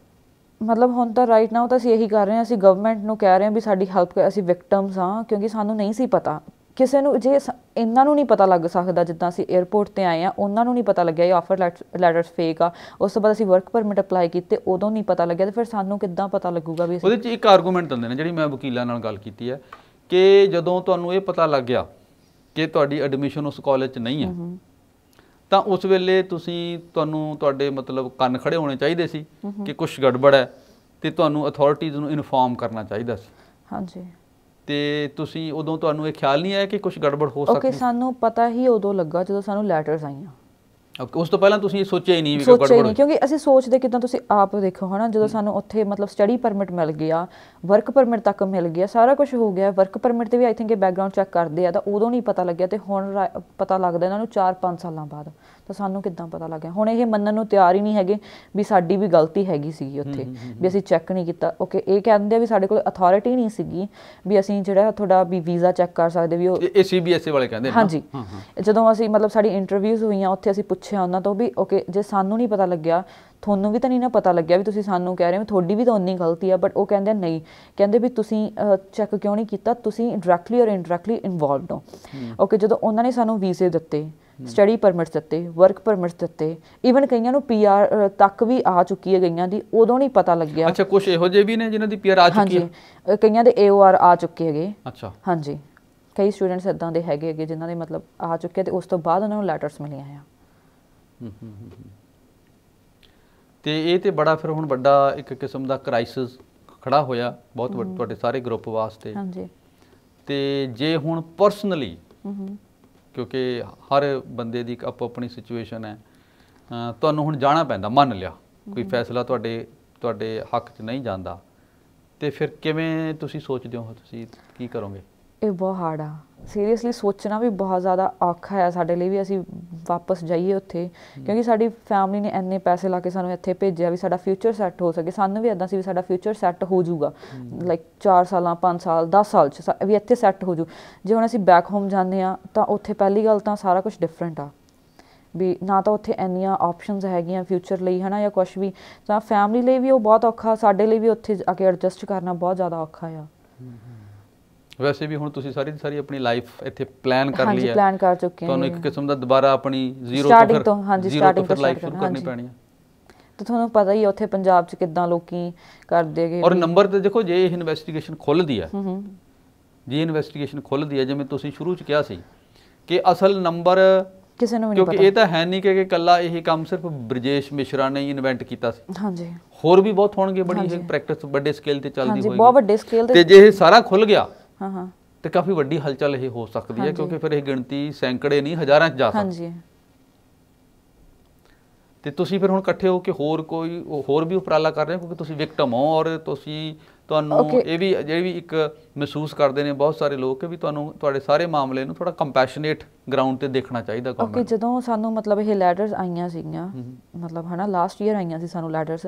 ਮਤਲਬ ਹੁਣ ਤਾਂ ਰਾਈਟ ਨਾਓ ਤਾਂ ਅਸੀਂ ਇਹੀ ਕਰ ਰਹੇ ਹਾਂ ਅਸੀਂ ਗਵਰਨਮੈਂਟ ਨੂੰ ਕਹਿ ਰਹੇ ਹਾਂ ਵੀ ਸਾਡੀ ਹੈਲਪ ਅਸੀਂ ਵਿਕਟਮਸ ਹਾਂ ਕਿਉਂਕਿ ਸਾਨੂੰ ਨਹੀਂ ਸੀ ਪਤਾ ਕਿਸੇ ਨੂੰ ਜੇ ਇਹਨਾਂ ਨੂੰ ਨਹੀਂ ਪਤਾ ਲੱਗ ਸਕਦਾ ਜਿੱਦਾਂ ਅਸੀਂ 에어ਪੋਰਟ ਤੇ ਆਏ ਆ ਉਹਨਾਂ ਨੂੰ ਨਹੀਂ ਪਤਾ ਲੱਗਿਆ ਇਹ ਆਫਰ ਲੈਟਰਸ ਫੇਕ ਆ ਉਸ ਤੋਂ ਬਾਅਦ ਅਸੀਂ ਵਰਕ ਪਰਮਿਟ ਅਪਲਾਈ ਕੀਤੇ ਉਦੋਂ ਨਹੀਂ ਪਤਾ ਲੱਗਿਆ ਤੇ ਫਿਰ ਸਾਨੂੰ ਕਿੱਦਾਂ ਪਤਾ ਲੱਗੂਗਾ ਵੀ ਉਹਦੇ 'ਚ ਇੱਕ ਆਰਗੂਮੈਂਟ ਦਿੰਦੇ ਨੇ ਜਿਹੜੀ ਮੈਂ ਵਕੀਲਾਂ ਨਾਲ ਗੱਲ ਕੀਤੀ ਹੈ ਕਿ ਜਦੋਂ ਤੁਹਾਨੂੰ ਇਹ ਪਤਾ ਲੱਗ ਗਿਆ ਕਿ ਤੁਹਾਡੀ ਐਡਮਿਸ਼ਨ ਉਸ ਕਾਲਜ 'ਚ ਨਹੀਂ ਹੈ ਤਾਂ ਉਸ ਵੇਲੇ ਤੁਸੀਂ ਤੁਹਾਨੂੰ ਤੁਹਾਡੇ ਮਤਲਬ ਕੰਨ ਖੜੇ ਹੋਣੇ ਚਾਹੀਦੇ ਸੀ ਕਿ ਕੁਝ ਗੜਬੜ ਹੈ ਤੇ ਤੁਹਾਨੂੰ ਅਥਾਰਟੀਜ਼ ਨੂੰ ਇਨਫਾਰਮ ਕਰਨਾ ਚਾਹੀਦਾ ਸੀ ਹਾਂਜੀ ਤੇ ਤੁਸੀਂ ਉਦੋਂ ਤੁਹਾਨੂੰ ਇਹ ਖਿਆਲ ਨਹੀਂ ਆਇਆ ਕਿ ਕੁਝ ਗੜਬੜ ਹੋ ਸਕਦੀ ਹੈ ਓਕੇ ਸਾਨੂੰ ਪਤਾ ਹੀ ਉਦੋਂ ਲੱਗਾ ਜਦੋਂ ਸਾਨੂੰ ਲੈਟਰਸ ਆਈਆਂ ਉਸ ਤੋਂ ਪਹਿਲਾਂ ਤੁਸੀਂ ਇਹ ਸੋਚਿਆ ਹੀ ਨਹੀਂ ਵੀ ਸੋਚਿਆ ਨਹੀਂ ਕਿਉਂਕਿ ਅਸੀਂ ਸੋਚਦੇ ਕਿਦਾਂ ਤੁਸੀਂ ਆਪ ਦੇਖੋ ਹਨਾ ਜਦੋਂ ਸਾਨੂੰ ਉੱਥੇ ਮਤਲਬ ਸਟੱਡੀ ਪਰਮਿਟ ਮਿਲ ਗਿਆ ਵਰਕ ਪਰਮਿਟ ਤੱਕ ਮਿਲ ਗਿਆ ਸਾਰਾ ਕੁਝ ਹੋ ਗਿਆ ਵਰਕ ਪਰਮਿਟ ਤੇ ਵੀ ਆਈ ਥਿੰਕ ਇਹ ਬੈਕਗ੍ਰਾਉਂਡ ਚੈੱਕ ਕਰਦੇ ਆ ਤਾਂ ਉਦੋਂ ਨਹੀਂ ਪਤਾ ਲੱਗਿਆ ਤੇ ਹੁਣ ਪਤਾ ਲੱਗਦਾ ਇਹਨਾਂ ਨੂੰ 4-5 ਸਾਲਾਂ ਬਾਅਦ ਤਾਂ ਸਾਨੂੰ ਕਿੱਦਾਂ ਪਤਾ ਲੱਗਿਆ ਹੁਣ ਇਹ ਮੰਨਣ ਨੂੰ ਤਿਆਰ ਹੀ ਨਹੀਂ ਹੈਗੇ ਵੀ ਸਾਡੀ ਵੀ ਗਲਤੀ ਹੈਗੀ ਸੀਗੀ ਉੱਥੇ ਵੀ ਅਸੀਂ ਚੈੱਕ ਨਹੀਂ ਕੀਤਾ ਓਕੇ ਇਹ ਕਹਿੰਦੇ ਆ ਵੀ ਸਾਡੇ ਕੋਲ ਅਥਾਰਟੀ ਨਹੀਂ ਸੀਗੀ ਵੀ ਅਸੀਂ ਜਿਹੜਾ ਤੁਹਾਡਾ ਵੀ ਵੀਜ਼ਾ ਚੈੱਕ ਕਰ ਸਕਦੇ ਵੀ ਉਹ ਇਹ ਸੀਬੀਐਸਏ e ਵਾਲੇ ਕਹਿੰਦੇ ਹਾਂ ਹਾਂਜੀ ਜਦੋਂ ਅਸੀਂ ਮਤਲਬ ਸਾਡੀ ਇੰਟਰਵਿਊਜ਼ ਹੋਈਆਂ ਉੱਥੇ ਅਸੀਂ ਪੁੱਛਿਆ ਉਹਨਾਂ ਤੋਂ ਵੀ ਓਕੇ ਜੇ ਸਾਨੂੰ ਨਹੀਂ ਪਤਾ ਲੱਗਿਆ ਤੁਹਾਨੂੰ ਵੀ ਤਾਂ ਨਹੀਂ ਨਾ ਪਤਾ ਲੱਗਿਆ ਵੀ ਤੁਸੀਂ ਸਾਨੂੰ ਕਹਿ ਰਹੇ ਹੋ ਤੁਹਾਡੀ ਵੀ ਤਾਂ ਉਨੀ ਗਲਤੀ ਆ ਬਟ ਉਹ ਕਹਿੰਦੇ ਨਹੀਂ ਕਹਿੰਦੇ ਵੀ ਤੁਸੀਂ ਚੈੱਕ ਕਿਉਂ ਨਹੀਂ ਕੀਤਾ ਤੁਸੀਂ ਡਾਇਰੈਕਟਲੀ অর ਇਨਡਾਇਰੈਕਟਲੀ ਇਨਵੋਲਵਡ ਹੋ ਓਕੇ ਜਦੋਂ ਉਹਨਾਂ ਨੇ ਸਾਨੂੰ ਵੀਜ਼ੇ ਦਿੱਤੇ ਸਟੱਡੀ ਪਰਮਿਟਸ ਦਿੱਤੇ ਵਰਕ ਪਰਮਿਟਸ ਦਿੱਤੇ ਇਵਨ ਕਈਆਂ ਨੂੰ ਪੀਆਰ ਤੱਕ ਵੀ ਆ ਚੁੱਕੀ ਹੈ ਗਈਆਂ ਦੀ ਉਦੋਂ ਨਹੀਂ ਪਤਾ ਲੱਗਿਆ ਅੱਛਾ ਕੁਝ ਇਹੋ ਜਿਹੇ ਵੀ ਨੇ ਜਿਨ੍ਹਾਂ ਦੀ ਪੀਆਰ ਆ ਚੁੱਕੀ ਹੈ ਹਾਂਜੀ ਕਈਆਂ ਦੇ ਏਓਆਰ ਆ ਚੁੱਕੇ ਹੈਗੇ ਅੱਛਾ ਹਾਂਜੀ ਕਈ ਸਟੂਡੈਂਟਸ ਇਦਾਂ ਦੇ ਹੈਗੇ ਹੈਗੇ ਜਿਨ੍ਹਾਂ ਦੇ ਮਤਲਬ ਆ ਚੁੱਕੇ ਤੇ ਉਸ ਤੋਂ ਬਾਅਦ ਉਹਨਾਂ ਨੂੰ ਲੈਟਰਸ ਮਿਲੀਆਂ ਆ ਤੇ ਇਹ ਤੇ ਬੜਾ ਫਿਰ ਹੁਣ ਵੱਡਾ ਇੱਕ ਕਿਸਮ ਦਾ ਕ੍ਰਾਈਸਿਸ ਖੜਾ ਹੋਇਆ ਬਹੁਤ ਤੁਹਾਡੇ ਸਾਰੇ ਗਰੁੱਪ ਵਾਸਤੇ ਹਾਂਜੀ ਤੇ ਜੇ ਹੁਣ ਪਰਸਨਲੀ ਕਿਉਂਕਿ ਹਰ ਬੰਦੇ ਦੀ ਇੱਕ ਆਪਣੀ ਸਿਚੁਏਸ਼ਨ ਹੈ ਤੁਹਾਨੂੰ ਹੁਣ ਜਾਣਾ ਪੈਂਦਾ ਮੰਨ ਲਿਆ ਕੋਈ ਫੈਸਲਾ ਤੁਹਾਡੇ ਤੁਹਾਡੇ ਹੱਕ 'ਚ ਨਹੀਂ ਜਾਂਦਾ ਤੇ ਫਿਰ ਕਿਵੇਂ ਤੁਸੀਂ ਸੋਚਦੇ ਹੋ ਤੁਸੀਂ ਕੀ ਕਰੋਗੇ ਇਹ ਬਹੁਤ ਹਾਰਡ ਆ ਸੀਰੀਅਸਲੀ ਸੋਚਣਾ ਵੀ ਬਹੁਤ ਜ਼ਿਆਦਾ ਔਖਾ ਆ ਸਾਡੇ ਲਈ ਵੀ ਅਸੀਂ ਵਾਪਸ ਜਾਈਏ ਉੱਥੇ ਕਿਉਂਕਿ ਸਾਡੀ ਫੈਮਿਲੀ ਨੇ ਐਨੇ ਪੈਸੇ ਲਾ ਕੇ ਸਾਨੂੰ ਇੱਥੇ ਭੇਜਿਆ ਵੀ ਸਾਡਾ ਫਿਊਚਰ ਸੈੱਟ ਹੋ ਸਕੇ ਸਾਨੂੰ ਵੀ ਇਦਾਂ ਸੀ ਵੀ ਸਾਡਾ ਫਿਊਚਰ ਸੈੱਟ ਹੋ ਜਾਊਗਾ ਲਾਈਕ 4 ਸਾਲਾਂ 5 ਸਾਲ 10 ਸਾਲ ਚ ਵੀ ਇੱਥੇ ਸੈੱਟ ਹੋ ਜੂ ਜੇ ਹੁਣ ਅਸੀਂ ਬੈਕ ਹੋਮ ਜਾਂਦੇ ਆ ਤਾਂ ਉੱਥੇ ਪਹਿਲੀ ਗੱਲ ਤਾਂ ਸਾਰਾ ਕੁਝ ਡਿਫਰੈਂਟ ਆ ਵੀ ਨਾ ਤਾਂ ਉੱਥੇ ਇੰਨੀਆਂ ਆਪਸ਼ਨਸ ਹੈਗੀਆਂ ਫਿਊਚਰ ਲਈ ਹਨਾ ਜਾਂ ਕੁਝ ਵੀ ਤਾਂ ਫੈਮਿਲੀ ਲਈ ਵੀ ਉਹ ਬਹੁਤ ਔਖਾ ਸਾਡੇ ਲਈ ਵੀ ਉੱਥੇ ਆ ਕੇ ਐਡਜਸਟ ਕਰਨਾ ਬਹੁਤ ਜ਼ਿਆਦਾ ਔਖਾ ਆ ਵੈਸੇ ਵੀ ਹੁਣ ਤੁਸੀਂ ਸਾਰੀ ਦੀ ਸਾਰੀ ਆਪਣੀ ਲਾਈਫ ਇੱਥੇ ਪਲਾਨ ਕਰ ਲਈ ਹੈ ਪਲਾਨ ਕਰ ਚੁੱਕੇ ਹਾਂ ਤੁਹਾਨੂੰ ਇੱਕ ਕਿਸਮ ਦਾ ਦੁਬਾਰਾ ਆਪਣੀ ਜ਼ੀਰੋ ਤੋਂ ਫਿਰ ਹਾਂਜੀ ਸਟਾਰਟਿੰਗ ਤੋਂ ਲਾਈਫ ਸ਼ੁਰੂ ਕਰਨੀ ਪੈਣੀ ਹੈ ਤੇ ਤੁਹਾਨੂੰ ਪਤਾ ਹੀ ਉੱਥੇ ਪੰਜਾਬ 'ਚ ਕਿਦਾਂ ਲੋਕੀ ਕਰਦੇਗੇ ਔਰ ਨੰਬਰ ਤੇ ਦੇਖੋ ਜੇ ਇਹ ਇਨਵੈਸਟੀਗੇਸ਼ਨ ਖੁੱਲਦੀ ਹੈ ਜੀ ਇਨਵੈਸਟੀਗੇਸ਼ਨ ਖੁੱਲਦੀ ਹੈ ਜਿਵੇਂ ਤੁਸੀਂ ਸ਼ੁਰੂ 'ਚ ਕਿਹਾ ਸੀ ਕਿ ਅਸਲ ਨੰਬਰ ਕਿਸੇ ਨੂੰ ਨਹੀਂ ਪਤਾ ਕਿਉਂਕਿ ਇਹ ਤਾਂ ਹੈ ਨਹੀਂ ਕਿ ਕੱਲਾ ਇਹ ਕੰਮ ਸਿਰਫ ਬ੍ਰਿਜੇਸ਼ ਮਿਸ਼ਰਾ ਨੇ ਹੀ ਇਨਵੈਂਟ ਕੀਤਾ ਸੀ ਹਾਂਜੀ ਹੋਰ ਵੀ ਬਹੁਤ ਹੋਣਗੇ ਬੜੀ ਇੱਕ ਪ੍ਰੈਕਟਿਸ ਵੱਡੇ ਸਕੇਲ ਤੇ ਚੱਲਦੀ ਹੋਈ ਹਾਂਜੀ ਬਹੁਤ ਵੱਡੇ ਸਕੇਲ ਤੇ ਤੇ ਜੇ ਇਹ ਸਾਰਾ ਖੁੱਲ ਗਿਆ ਹਾਂ ਹਾਂ ਤੇ ਕਾਫੀ ਵੱਡੀ ਹਲਚਲ ਇਹ ਹੋ ਸਕਦੀ ਹੈ ਕਿਉਂਕਿ ਫਿਰ ਇਹ ਗਿਣਤੀ ਸੈਂਕੜੇ ਨਹੀਂ ਹਜ਼ਾਰਾਂ 'ਚ ਜਾ ਸਕਦੀ ਹਾਂਜੀ ਤੇ ਤੁਸੀਂ ਫਿਰ ਹੁਣ ਇਕੱਠੇ ਹੋ ਕੇ ਹੋਰ ਕੋਈ ਹੋਰ ਵੀ ਉਪਰਾਲਾ ਕਰ ਰਹੇ ਹੋ ਕਿਉਂਕਿ ਤੁਸੀਂ ਵਿਕਟਮ ਹੋ ਔਰ ਤੁਸੀਂ ਤੁਹਾਨੂੰ ਇਹ ਵੀ ਜਿਹੜੀ ਵੀ ਇੱਕ ਮਹਿਸੂਸ ਕਰਦੇ ਨੇ ਬਹੁਤ ਸਾਰੇ ਲੋਕ ਕਿ ਵੀ ਤੁਹਾਨੂੰ ਤੁਹਾਡੇ ਸਾਰੇ ਮਾਮਲੇ ਨੂੰ ਥੋੜਾ ਕੰਪੈਸ਼ਨੇਟ ਗਰਾਊਂਡ ਤੇ ਦੇਖਣਾ ਚਾਹੀਦਾ ਗਵਰਨਮੈਂਟ ਓਕੇ ਜਦੋਂ ਸਾਨੂੰ ਮਤਲਬ ਇਹ ਲੈਡਰਸ ਆਈਆਂ ਸੀਗੀਆਂ ਮਤਲਬ ਹਨਾ ਲਾਸਟ ਈਅਰ ਆਈਆਂ ਸੀ ਸਾਨੂੰ ਲੈਡਰਸ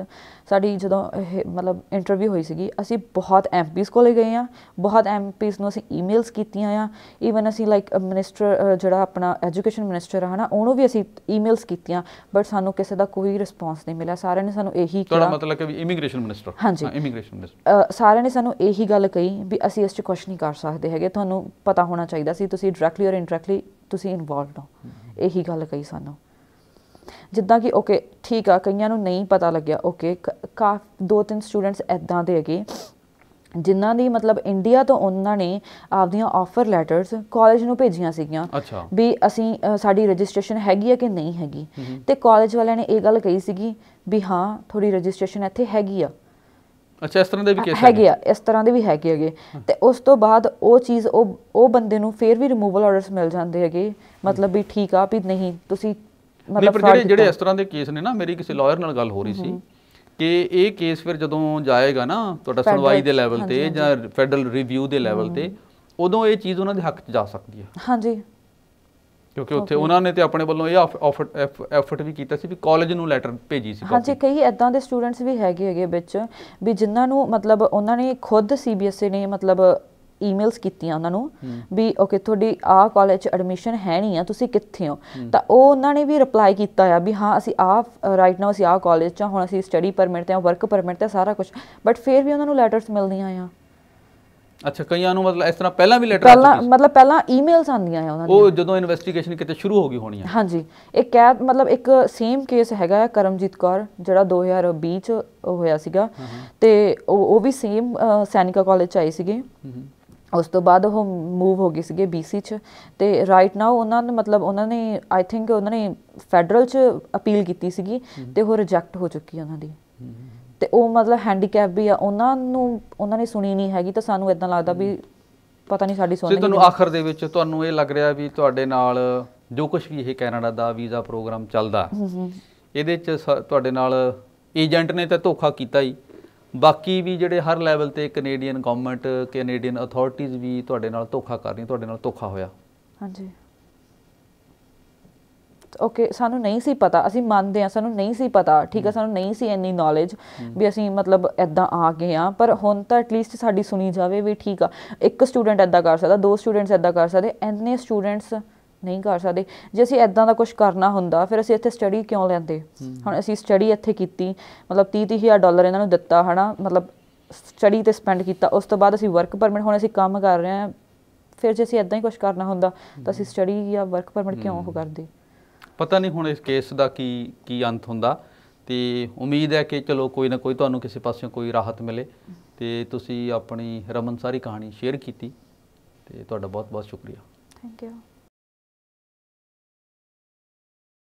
ਸਾਡੀ ਜਦੋਂ ਇਹ ਮਤਲਬ ਇੰਟਰਵਿਊ ਹੋਈ ਸੀਗੀ ਅਸੀਂ ਬਹੁਤ ਐਮਪੀਸ ਕੋਲੇ ਗਏ ਆ ਬਹੁਤ ਐਮਪੀਸ ਨੂੰ ਅਸੀਂ ਈਮੇਲਸ ਕੀਤੀਆਂ ਆ ਈਵਨ ਅਸੀਂ ਲਾਈਕ ਮਿਨਿਸਟਰ ਜਿਹੜਾ ਆਪਣਾ ਐਜੂਕੇਸ਼ਨ ਮਿਨਿਸਟਰ ਹਨਾ ਉਹਨੂੰ ਵੀ ਅਸੀਂ ਈਮੇਲਸ ਕੀਤੀਆਂ ਬਟ ਸਾਨੂੰ ਕਿਸੇ ਦਾ ਕੋਈ ਰਿਸਪੌਂਸ ਨਹੀਂ ਮਿਲਿਆ ਸਾਰਿਆਂ ਨੇ ਸਾਨੂੰ ਇਹੀ ਕਿਹਾ ਤੁਹਾਡਾ ਮਤਲਬ ਕਿ ਇਮੀਗ੍ਰੇਸ਼ਨ ਮਿਨਿਸਟਰ ਹਾਂਜੀ ਇਮੀਗ੍ਰੇਸ਼ਨ ਮਿਨਿਸਟਰ ਸਾਰਿਆਂ ਨੇ ਸਾਨੂੰ ਇਹੀ ਗੱਲ ਕਹੀ ਵੀ ਅਸੀਂ ਇਸ 'ਚ ਕੁਝ ਨਹੀਂ ਕਰ ਸਕਦੇ ਹੈਗੇ ਤੁਹਾਨੂੰ ਪਤਾ ਹੋਣਾ ਚਾਹੀਦਾ ਸੀ ਤੁਸੀਂ ਡਾਇਰੈਕਟਲੀ ਔਰ ਇਨਡਾਇਰੈਕਟਲੀ ਤੁਸੀਂ ਇਨਵੋਲਡ ਹੋ ਇਹੀ ਗੱਲ ਕਹੀ ਸਾਨੂੰ ਜਿੱਦਾਂ ਕਿ ਓਕੇ ਠੀਕ ਆ ਕਈਆਂ ਨੂੰ ਨਹੀਂ ਪਤਾ ਲੱਗਿਆ ਓਕੇ ਕਾ ਦੋ ਤਿੰਨ ਸਟੂਡੈਂਟਸ ਐਦਾਂ ਦੇ ਹੈਗੇ ਜਿਨ੍ਹਾਂ ਦੀ ਮਤਲਬ ਇੰਡੀਆ ਤੋਂ ਉਹਨਾਂ ਨੇ ਆਪਦੀਆਂ ਆਫਰ ਲੈਟਰਸ ਕਾਲਜ ਨੂੰ ਭੇਜੀਆਂ ਸੀਗੀਆਂ ਵੀ ਅਸੀਂ ਸਾਡੀ ਰਜਿਸਟ੍ਰੇਸ਼ਨ ਹੈਗੀ ਆ ਕਿ ਨਹੀਂ ਹੈਗੀ ਤੇ ਕਾਲਜ ਵਾਲਿਆਂ ਨੇ ਇਹ ਗੱਲ ਕਹੀ ਸੀਗੀ ਵੀ ਹਾਂ ਥੋੜੀ ਰਜਿਸਟ੍ਰੇਸ਼ਨ ਇੱਥੇ ਹੈਗੀ ਆ ਅੱਛਾ ਇਸ ਤਰ੍ਹਾਂ ਦੇ ਵੀ ਕੇਸ ਹੈਗੇ ਆ ਇਸ ਤਰ੍ਹਾਂ ਦੇ ਵੀ ਹੈਗੇ ਹੈਗੇ ਤੇ ਉਸ ਤੋਂ ਬਾਅਦ ਉਹ ਚੀਜ਼ ਉਹ ਉਹ ਬੰਦੇ ਨੂੰ ਫੇਰ ਵੀ ਰਿਮੂਵਲ ਆਰਡਰਸ ਮਿਲ ਜਾਂਦੇ ਹੈਗੇ ਮਤਲਬ ਵੀ ਠੀਕ ਆ ਵੀ ਨਹੀਂ ਤੁਸੀਂ ਮਤਲਬ ਪਰ ਜਿਹੜੇ ਜਿਹੜੇ ਇਸ ਤਰ੍ਹਾਂ ਦੇ ਕੇਸ ਨੇ ਨਾ ਮੇਰੀ ਕਿਸੇ ਲਾਇਰ ਨਾਲ ਗੱਲ ਹੋ ਰਹੀ ਸੀ ਕਿ ਇਹ ਕੇਸ ਫਿਰ ਜਦੋਂ ਜਾਏਗਾ ਨਾ ਤੁਹਾਡਾ ਸੁਣਵਾਈ ਦੇ ਲੈਵਲ ਤੇ ਜਾਂ ਫੈਡਰਲ ਰਿਵਿਊ ਦੇ ਲੈਵਲ ਤੇ ਉਦੋਂ ਇਹ ਚੀਜ਼ ਉਹਨਾਂ ਦੇ ਹੱਕ 'ਚ ਜਾ ਸਕਦੀ ਹੈ ਹਾਂਜੀ ਕਿਉਂਕਿ ਉੱਥੇ ਉਹਨਾਂ ਨੇ ਤੇ ਆਪਣੇ ਵੱਲੋਂ ਇਹ ਐਫਰਟ ਵੀ ਕੀਤਾ ਸੀ ਵੀ ਕਾਲਜ ਨੂੰ ਲੈਟਰ ਭੇਜੀ ਸੀ ਹਾਂਜੀ ਕਈ ਐਦਾਂ ਦੇ ਸਟੂਡੈਂਟਸ ਵੀ ਹੈਗੇ ਹੈਗੇ ਵਿੱਚ ਵੀ ਜਿਨ੍ਹਾਂ ਨੂੰ ਮਤਲਬ ਉਹਨਾਂ ਨੇ ਖੁਦ ਸੀਬੀਐਸਈ e ਨੇ ਮਤਲਬ ਈਮੇਲਸ ਕੀਤੀਆਂ ਉਹਨਾਂ ਨੂੰ ਵੀ ਓਕੇ ਤੁਹਾਡੀ ਆ ਕਾਲਜ ਐਡਮਿਸ਼ਨ ਹੈ ਨਹੀਂ ਆ ਤੁਸੀਂ ਕਿੱਥੇ ਹੋ ਤਾਂ ਉਹ ਉਹਨਾਂ ਨੇ ਵੀ ਰਿਪਲਾਈ ਕੀਤਾ ਆ ਵੀ ਹਾਂ ਅਸੀਂ ਆ ਰਾਈਟ ਨਾਓ ਅਸੀਂ ਆ ਕਾਲਜ ਚ ਹੁਣ ਅਸੀਂ ਸਟੱਡੀ ਪਰਮਿਟ ਤੇ ਆ ਵਰਕ ਪਰਮਿਟ ਤੇ ਸਾਰਾ ਕੁਝ ਬਟ ਫਿਰ ਵੀ ਉਹਨਾਂ ਨੂੰ ਲੈਟਰਸ ਮਿਲਦੀਆਂ ਆ ਅੱਛਾ ਕਈਆਂ ਨੂੰ ਮਤਲਬ ਇਸ ਤਰ੍ਹਾਂ ਪਹਿਲਾਂ ਵੀ ਲੈਟਰ ਪਹਿਲਾਂ ਮਤਲਬ ਪਹਿਲਾਂ ਈਮੇਲਸ ਆਂਦੀਆਂ ਆ ਉਹਨਾਂ ਦੀ ਉਹ ਜਦੋਂ ਇਨਵੈਸਟੀਗੇਸ਼ਨ ਕਿਤੇ ਸ਼ੁਰੂ ਹੋ ਗਈ ਹੋਣੀ ਆ ਹਾਂਜੀ ਇੱਕ ਕੈਦ ਮਤਲਬ ਇੱਕ ਸੇਮ ਕੇਸ ਹੈਗਾ ਕਰਮਜੀਤ ਕੌਰ ਜਿਹੜਾ 2020 ਚ ਹੋਇਆ ਸੀਗਾ ਤੇ ਉਹ ਵੀ ਸੇਮ ਸੈਨਿਕਾ ਕਾਲਜ ਚ ਆਈ ਸੀਗੇ ਉਸ ਤੋਂ ਬਾਅਦ ਉਹ ਮੂਵ ਹੋ ਗਈ ਸੀਗੇ ਬੀਸੀ ਚ ਤੇ ਰਾਈਟ ਨਾਓ ਉਹਨਾਂ ਨੇ ਮਤਲਬ ਉਹਨਾਂ ਨੇ ਆਈ ਥਿੰਕ ਉਹਨਾਂ ਨੇ ਫੈਡਰਲ ਚ ਅਪੀਲ ਕੀਤੀ ਸੀਗੀ ਤੇ ਉਹ ਰਿਜੈਕਟ ਹੋ ਚੁੱਕੀ ਉਹਨਾਂ ਦੀ ਤੇ ਉਹ ਮਤਲਬ ਹੈਂਡੀਕੈਪ ਵੀ ਆ ਉਹਨਾਂ ਨੂੰ ਉਹਨਾਂ ਨੇ ਸੁਣੀ ਨਹੀਂ ਹੈਗੀ ਤਾਂ ਸਾਨੂੰ ਇਦਾਂ ਲੱਗਦਾ ਵੀ ਪਤਾ ਨਹੀਂ ਸਾਡੀ ਸੁਣਨੀ ਤੁਹਾਨੂੰ ਆਖਰ ਦੇ ਵਿੱਚ ਤੁਹਾਨੂੰ ਇਹ ਲੱਗ ਰਿਹਾ ਵੀ ਤੁਹਾਡੇ ਨਾਲ ਜੋ ਕੁਝ ਵੀ ਇਹ ਕੈਨੇਡਾ ਦਾ ਵੀਜ਼ਾ ਪ੍ਰੋਗਰਾਮ ਚੱਲਦਾ ਇਹਦੇ ਚ ਤੁਹਾਡੇ ਨਾਲ ਏਜੰਟ ਨੇ ਤਾਂ ਧੋਖਾ ਕੀਤਾ ਹੀ ਬਾਕੀ ਵੀ ਜਿਹੜੇ ਹਰ ਲੈਵਲ ਤੇ ਕੈਨੇਡੀਅਨ ਗਵਰਨਮੈਂਟ ਕੈਨੇਡੀਅਨ ਅਥਾਰਟੀਆਂ ਵੀ ਤੁਹਾਡੇ ਨਾਲ ਧੋਖਾ ਕਰ ਰਹੀਆਂ ਤੁਹਾਡੇ ਨਾਲ ਧੋਖਾ ਹੋਇਆ ਹਾਂਜੀ ਓਕੇ ਸਾਨੂੰ ਨਹੀਂ ਸੀ ਪਤਾ ਅਸੀਂ ਮੰਨਦੇ ਆ ਸਾਨੂੰ ਨਹੀਂ ਸੀ ਪਤਾ ਠੀਕ ਆ ਸਾਨੂੰ ਨਹੀਂ ਸੀ ਇੰਨੀ ਨੌਲੇਜ ਵੀ ਅਸੀਂ ਮਤਲਬ ਐਦਾਂ ਆ ਗਏ ਆ ਪਰ ਹੁਣ ਤਾਂ ਏਟਲੀਸਟ ਸਾਡੀ ਸੁਣੀ ਜਾਵੇ ਵੀ ਠੀਕ ਆ ਇੱਕ ਸਟੂਡੈਂਟ ਐਦਾਂ ਕਰ ਸਕਦਾ ਦੋ ਸਟੂਡੈਂਟਸ ਐਦਾਂ ਕਰ ਸਕਦੇ ਐਨੇ ਸਟੂਡੈਂਟਸ ਨਹੀਂ ਕਰ ਸਕਦੇ ਜੇ ਅਸੀਂ ਐਦਾਂ ਦਾ ਕੁਝ ਕਰਨਾ ਹੁੰਦਾ ਫਿਰ ਅਸੀਂ ਇੱਥੇ ਸਟੱਡੀ ਕਿਉਂ ਲੈਂਦੇ ਹੁਣ ਅਸੀਂ ਸਟੱਡੀ ਇੱਥੇ ਕੀਤੀ ਮਤਲਬ 30 30000 ਡਾਲਰ ਇਹਨਾਂ ਨੂੰ ਦਿੱਤਾ ਹਨਾ ਮਤਲਬ ਸਟੱਡੀ ਤੇ ਸਪੈਂਡ ਕੀਤਾ ਉਸ ਤੋਂ ਬਾਅਦ ਅਸੀਂ ਵਰਕ ਪਰਮਿਟ ਹੁਣ ਅਸੀਂ ਕੰਮ ਕਰ ਰਹੇ ਆ ਫਿਰ ਜੇ ਅਸੀਂ ਐਦਾਂ ਹੀ ਕੁਝ ਕਰਨਾ ਹੁੰਦਾ ਤਾਂ ਅਸੀਂ ਸਟੱਡੀ ਜਾਂ ਵਰਕ ਪਰਮਿਟ ਕਿਉਂ ਉਹ ਕਰਦੇ ਪਤਾ ਨਹੀਂ ਹੁਣ ਇਸ ਕੇਸ ਦਾ ਕੀ ਕੀ ਅੰਤ ਹੁੰਦਾ ਤੇ ਉਮੀਦ ਹੈ ਕਿ ਚਲੋ ਕੋਈ ਨਾ ਕੋਈ ਤੁਹਾਨੂੰ ਕਿਸੇ ਪਾਸਿਓਂ ਕੋਈ ਰਾਹਤ ਮਿਲੇ ਤੇ ਤੁਸੀਂ ਆਪਣੀ ਰਮਨ ਸਾਰੀ ਕਹਾਣੀ ਸ਼ੇਅਰ ਕੀਤੀ ਤੇ ਤੁਹਾਡਾ ਬਹੁਤ ਬਹੁਤ ਸ਼ੁਕਰੀਆ ਥੈਂਕ ਯੂ